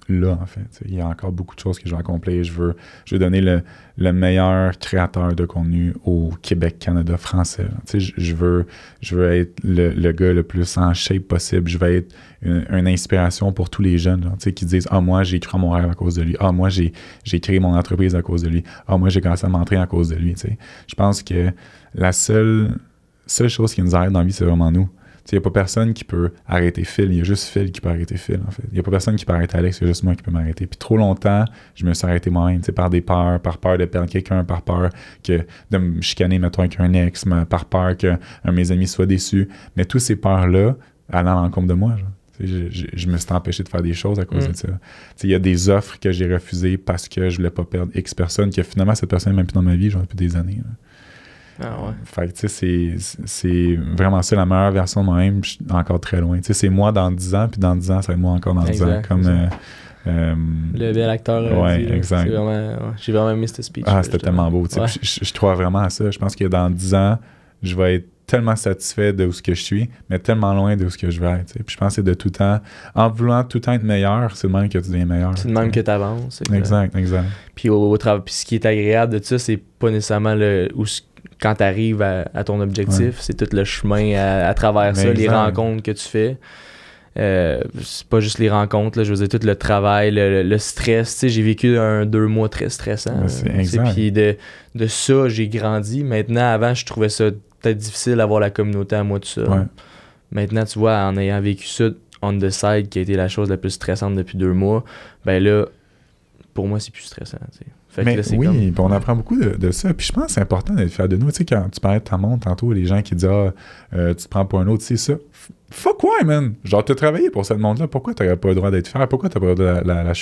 là, en fait. Il y a encore beaucoup de choses que je veux accomplir. Je veux, je donner le, meilleur créateur de contenu au Québec, Canada français. Je, je, veux, je veux être le, gars le plus en shape possible. Je veux être une, inspiration pour tous les jeunes qui disent Ah, moi, j'ai écrit mon rêve à cause de lui. Ah, moi, j'ai créé mon entreprise à cause de lui. Ah, moi, j'ai commencé à m'entraîner à cause de lui. Je pense que la seule, seule chose qui nous arrête dans la vie, c'est vraiment nous. Il n'y a pas personne qui peut arrêter Phil. Il y a juste Phil qui peut arrêter Phil, en fait. Il n'y a pas personne qui peut arrêter Alex, C'est juste moi qui peux m'arrêter. Puis trop longtemps, je me suis arrêté moi-même, par des peurs, par peur de perdre quelqu'un, par peur que de me chicaner, mettons, avec un ex, par peur que mes amis soient déçus. Mais toutes ces peurs-là allaient à de moi. Je, me suis empêché de faire des choses à cause mm. de ça. Il y a des offres que j'ai refusées parce que je voulais pas perdre X personnes, que finalement, cette personne n'est même plus dans ma vie, j'en ai des années. Ah euh, tu sais, c'est vraiment ça, la meilleure version de moi-même. encore très loin. Tu sais, c'est moi dans 10 ans, puis dans 10 ans, c'est moi encore dans 10 ans. Comme, euh, euh, le bel acteur. Ouais, exact. J'ai vraiment aimé ce speech. Ah, c'était tellement beau. Tu sais, je, crois vraiment à ça. Je pense que dans 10 ans, je vais être tellement satisfait de ce que je suis, mais tellement loin de ce que je vais être. Puis je pense que c'est de tout temps, en voulant tout le temps être meilleur, c'est de même que tu deviens meilleur. C'est de même que tu avances. Exact, exact. Puis, au, puis ce qui est agréable de ça, c'est pas nécessairement le, quand tu arrives à, ton objectif, c'est tout le chemin à, travers ben, ça, les rencontres que tu fais. Euh, c'est pas juste les rencontres, là, je veux dire, tout le travail, le, Tu stress. J'ai vécu un deux mois très stressant. Ben, puis de, de ça, j'ai grandi. Maintenant, avant, je trouvais ça peut-être difficile d'avoir la communauté à moi tout ça. Maintenant, tu vois, en ayant vécu ça on the side, qui a été la chose la plus stressante depuis deux mois, ben là, pour moi, c'est plus stressant mais oui, puis on apprend beaucoup de, ça. Puis je pense que c'est important d'être faire de nous. Tu sais, quand tu parles de ta montre tantôt, les gens qui disent Ah, euh, tu te prends pour un autre, c'est ça. Faut quoi man! Genre, t'as travaillé pour cette monde là Pourquoi t'aurais pas le droit d'être fier? Pourquoi t'as pas le droit de la, la,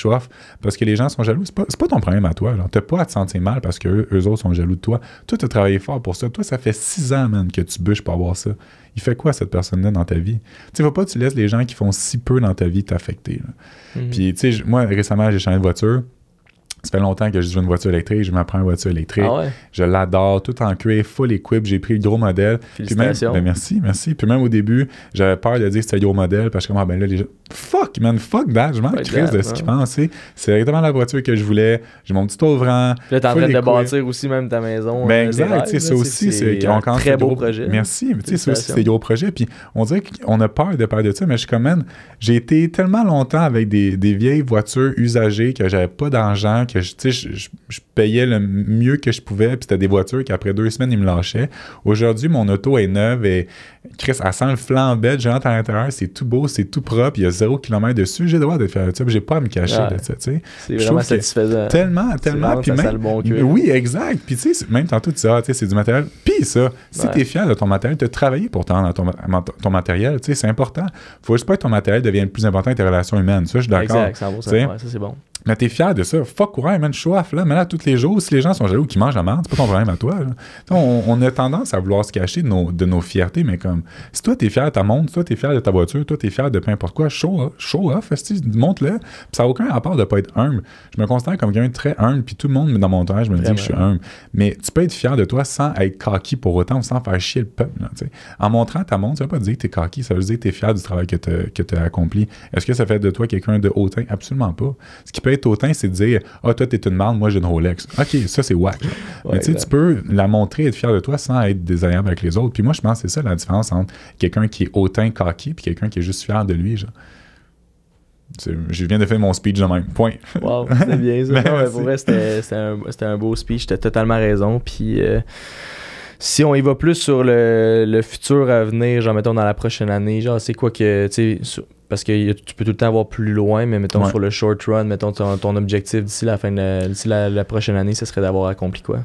Parce que les gens sont jaloux. C'est pas, pas ton problème à toi. T'as pas à te sentir mal parce que eux, autres sont jaloux de toi. Toi, t'as travaillé fort pour ça. Toi, ça fait six ans, man, que tu bûches pour avoir ça. Il fait quoi, cette personne-là, dans ta vie? Tu sais, faut pas tu laisses les gens qui font si peu dans ta vie t'affecter. Mhm. Puis, tu sais, moi, récemment, j'ai changé de voiture. Ça fait longtemps que je joue une voiture électrique, je m'apprends une voiture électrique. Ah je l'adore, tout en cuir, full équipe. J'ai pris le gros modèle. Puis même, ben, merci, merci. Puis même au début, j'avais peur de dire que c'était le gros modèle parce que moi, ah ben là, les gens, fuck, man, fuck that, je m'en crise de ce qu'ils pensent. C'est exactement la voiture que je voulais. J'ai mon petit ouvrant. Puis là, t'es en train de bâtir aussi même ta maison. Ben euh, exact, c'est aussi. C'est un très beau projet. Merci, c'est aussi des gros projets. Puis on dirait qu'on a peur de parler de ça, mais je suis comme, j'ai été tellement longtemps avec des, des vieilles voitures usagées que j'avais pas d'argent que je, payais le mieux que je pouvais, puis c'était des voitures qui après deux semaines, ils me lâchaient. Aujourd'hui, mon auto est neuve et Chris, elle sent le flambette, je à l'intérieur, c'est tout beau, c'est tout propre, il y a zéro kilomètre dessus, j'ai le droit de faire ça, j'ai pas à me cacher de ça, tu C'est vraiment satisfaisant. Tellement, tellement. oui, exact. Puis tu sais, même tantôt, ah, tu sais, c'est du matériel. Puis ça, si tu es fier de ton matériel, tu as travaillé pour ton, ton, matériel, tu sais, c'est important. Faut juste pas que ton matériel devienne plus important que tes relations humaines. Ça, je suis d'accord. Exact, ça, ça c'est bon. Mais t'es fier de ça. Fuck courant, man, show off, là. Mais là, tous les jours, si les gens sont jaloux qu'ils mangent à merde, c'est pas ton problème à toi. On, a tendance à vouloir se cacher de nos, fiertés, mais comme, si toi, t'es fier de ta montre, toi, t'es fier de ta voiture, toi, t'es fier de peu importe quoi, show off, montre-le. ça n'a aucun rapport de pas être humble. Je me considère comme quelqu'un de très humble, puis tout le monde dans mon je me dis que je suis humble. Mais tu peux être fier de toi sans être cocky pour autant, sans faire chier le peuple. en montrant ta montre, ça veut pas dire que t'es cocky, ça veut dire que t'es fier du travail que tu as, accompli. Est-ce que ça fait de toi quelqu'un de hautain? Absolument pas. Ce qui peut autant c'est de dire Ah, oh, toi, t'es une marde, moi, j'ai une Rolex. OK, ça, c'est whack. mais tu sais, tu peux la montrer, être fier de toi sans être désagréable avec les autres. Puis moi, je pense que c'est ça la différence entre quelqu'un qui est hautain, coquille, puis quelqu'un qui est juste fier de lui. Genre. Je viens de faire mon speech de même. Point. Wow, c'était bien ça. c'était un, beau speech. T'as totalement raison. Puis. Euh, si on y va plus sur le, futur à venir, genre mettons dans la prochaine année, genre c'est quoi que tu parce que tu peux tout le temps avoir plus loin, mais mettons sur le short run, mettons ton, objectif d'ici la fin de la, prochaine année, ce serait d'avoir accompli quoi?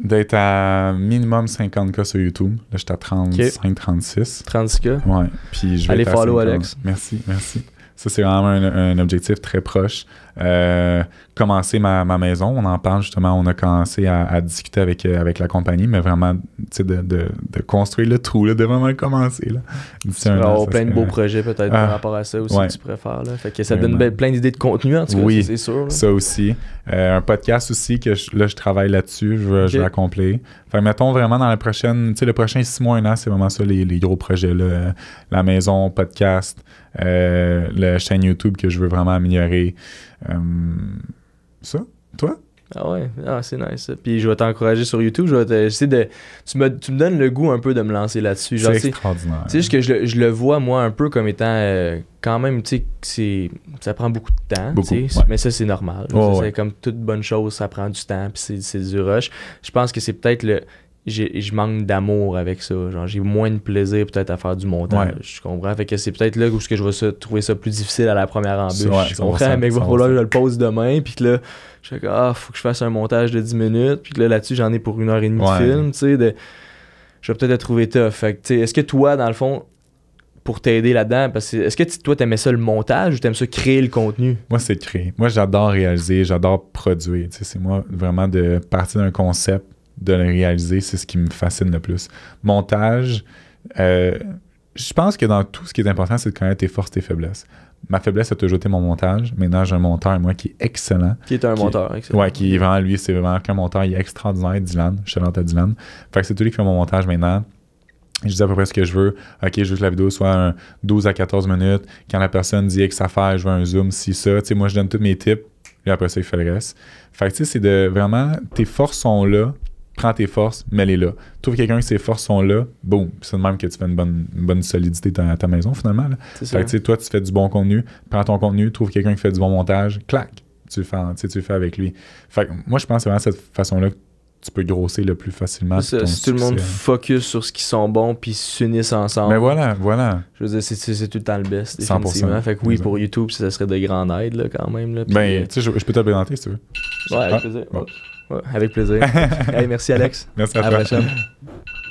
D'être à minimum 50K sur YouTube. Là, j'étais à 35, 36. 36K? Ouais. Puis je vais Allez, follow Alex. Merci, merci. Ça, c'est vraiment un, objectif très proche. Euh, commencer ma, maison, on en parle justement, on a commencé à, discuter avec, euh, avec la compagnie, mais vraiment, de, de, construire le trou de vraiment commencer. Là. plein de beaux projets peut-être ah, par rapport à ça aussi que tu préfères. Là. ça donne plein d'idées de contenu en tout cas, oui, c'est sûr. Ça aussi. Euh, un podcast aussi que je, là, je travaille là-dessus, je, vais mettons vraiment dans la prochaine, tu sais, le prochain six mois, un an, c'est vraiment ça les, gros projets. Là. La maison, podcast, la chaîne YouTube que je veux vraiment améliorer. Euh, ça, toi? Ah ouais, ah, c'est nice. Puis je vais t'encourager sur YouTube. Je vais essayer de. Tu me, donnes le goût un peu de me lancer là-dessus. C'est extraordinaire. Tu sais, je, le vois, moi, un peu comme étant euh, quand même, tu sais, ça prend beaucoup de temps. Mais ça, c'est normal. C'est Comme toute bonne chose, ça prend du temps, puis c'est du rush. Je pense que c'est peut-être le je manque d'amour avec ça. Genre, j'ai moins de plaisir peut-être à faire du montage. Je comprends. Fait que c'est peut-être là où je vais ça, trouver ça plus difficile à la première embûche. je comprends, mais voilà, je le pose demain, puis que là, je suis ah, faut que je fasse un montage de 10 minutes, puis là, là-dessus, j'en ai pour une heure et demie de film, je vais peut-être le trouver tough. est-ce que toi, dans le fond, pour t'aider là-dedans? Parce est-ce que toi, t'aimais ça le montage ou t'aimes ça créer le contenu? Moi, c'est créer. Moi, j'adore réaliser, j'adore produire. c'est moi vraiment de partir d'un concept de le réaliser, c'est ce qui me fascine le plus. Montage, euh, je pense que dans tout, ce qui est important, c'est de connaître tes forces, tes faiblesses. Ma faiblesse c'est toujours jeter mon montage. Maintenant, j'ai un monteur, moi, qui est excellent. Qui est un monteur, excellent. Ouais, qui est vraiment, lui, c'est vraiment qu'un monteur, il est extraordinaire, Dylan. Je suis à Dylan. Fait que c'est tout lui qui fait mon montage maintenant. Je dis à peu près ce que je veux. OK, je veux que la vidéo soit 12 à 14 minutes. Quand la personne dit que ça fait, je veux un zoom, si ça. Tu sais, moi, je donne tous mes tips. et après ça, il fait le reste. Fait que, tu sais, c'est de vraiment, tes forces sont là, prends tes forces, mets-les là. Trouve quelqu'un que ses forces sont là, boum. C'est de même que tu fais une bonne, bonne solidité dans ta maison, finalement. Tu Fait toi, tu fais du bon contenu, prends ton contenu, trouve quelqu'un qui fait du bon montage, clac, tu le fais, tu fais avec lui. moi, je pense que c'est vraiment cette façon-là que tu peux grossir le plus facilement. si tout le monde focus sur ce qui sont bons puis s'unissent ensemble. Mais voilà, voilà. Je veux dire, c'est, tout le temps le best, 100%, fait oui, pour YouTube, ça serait de grande aide quand même. Ben, euh, je, peux te présenter si tu veux. Ouais, avec ah, plaisir avec plaisir. merci Alex. Merci à, toi. La prochaine.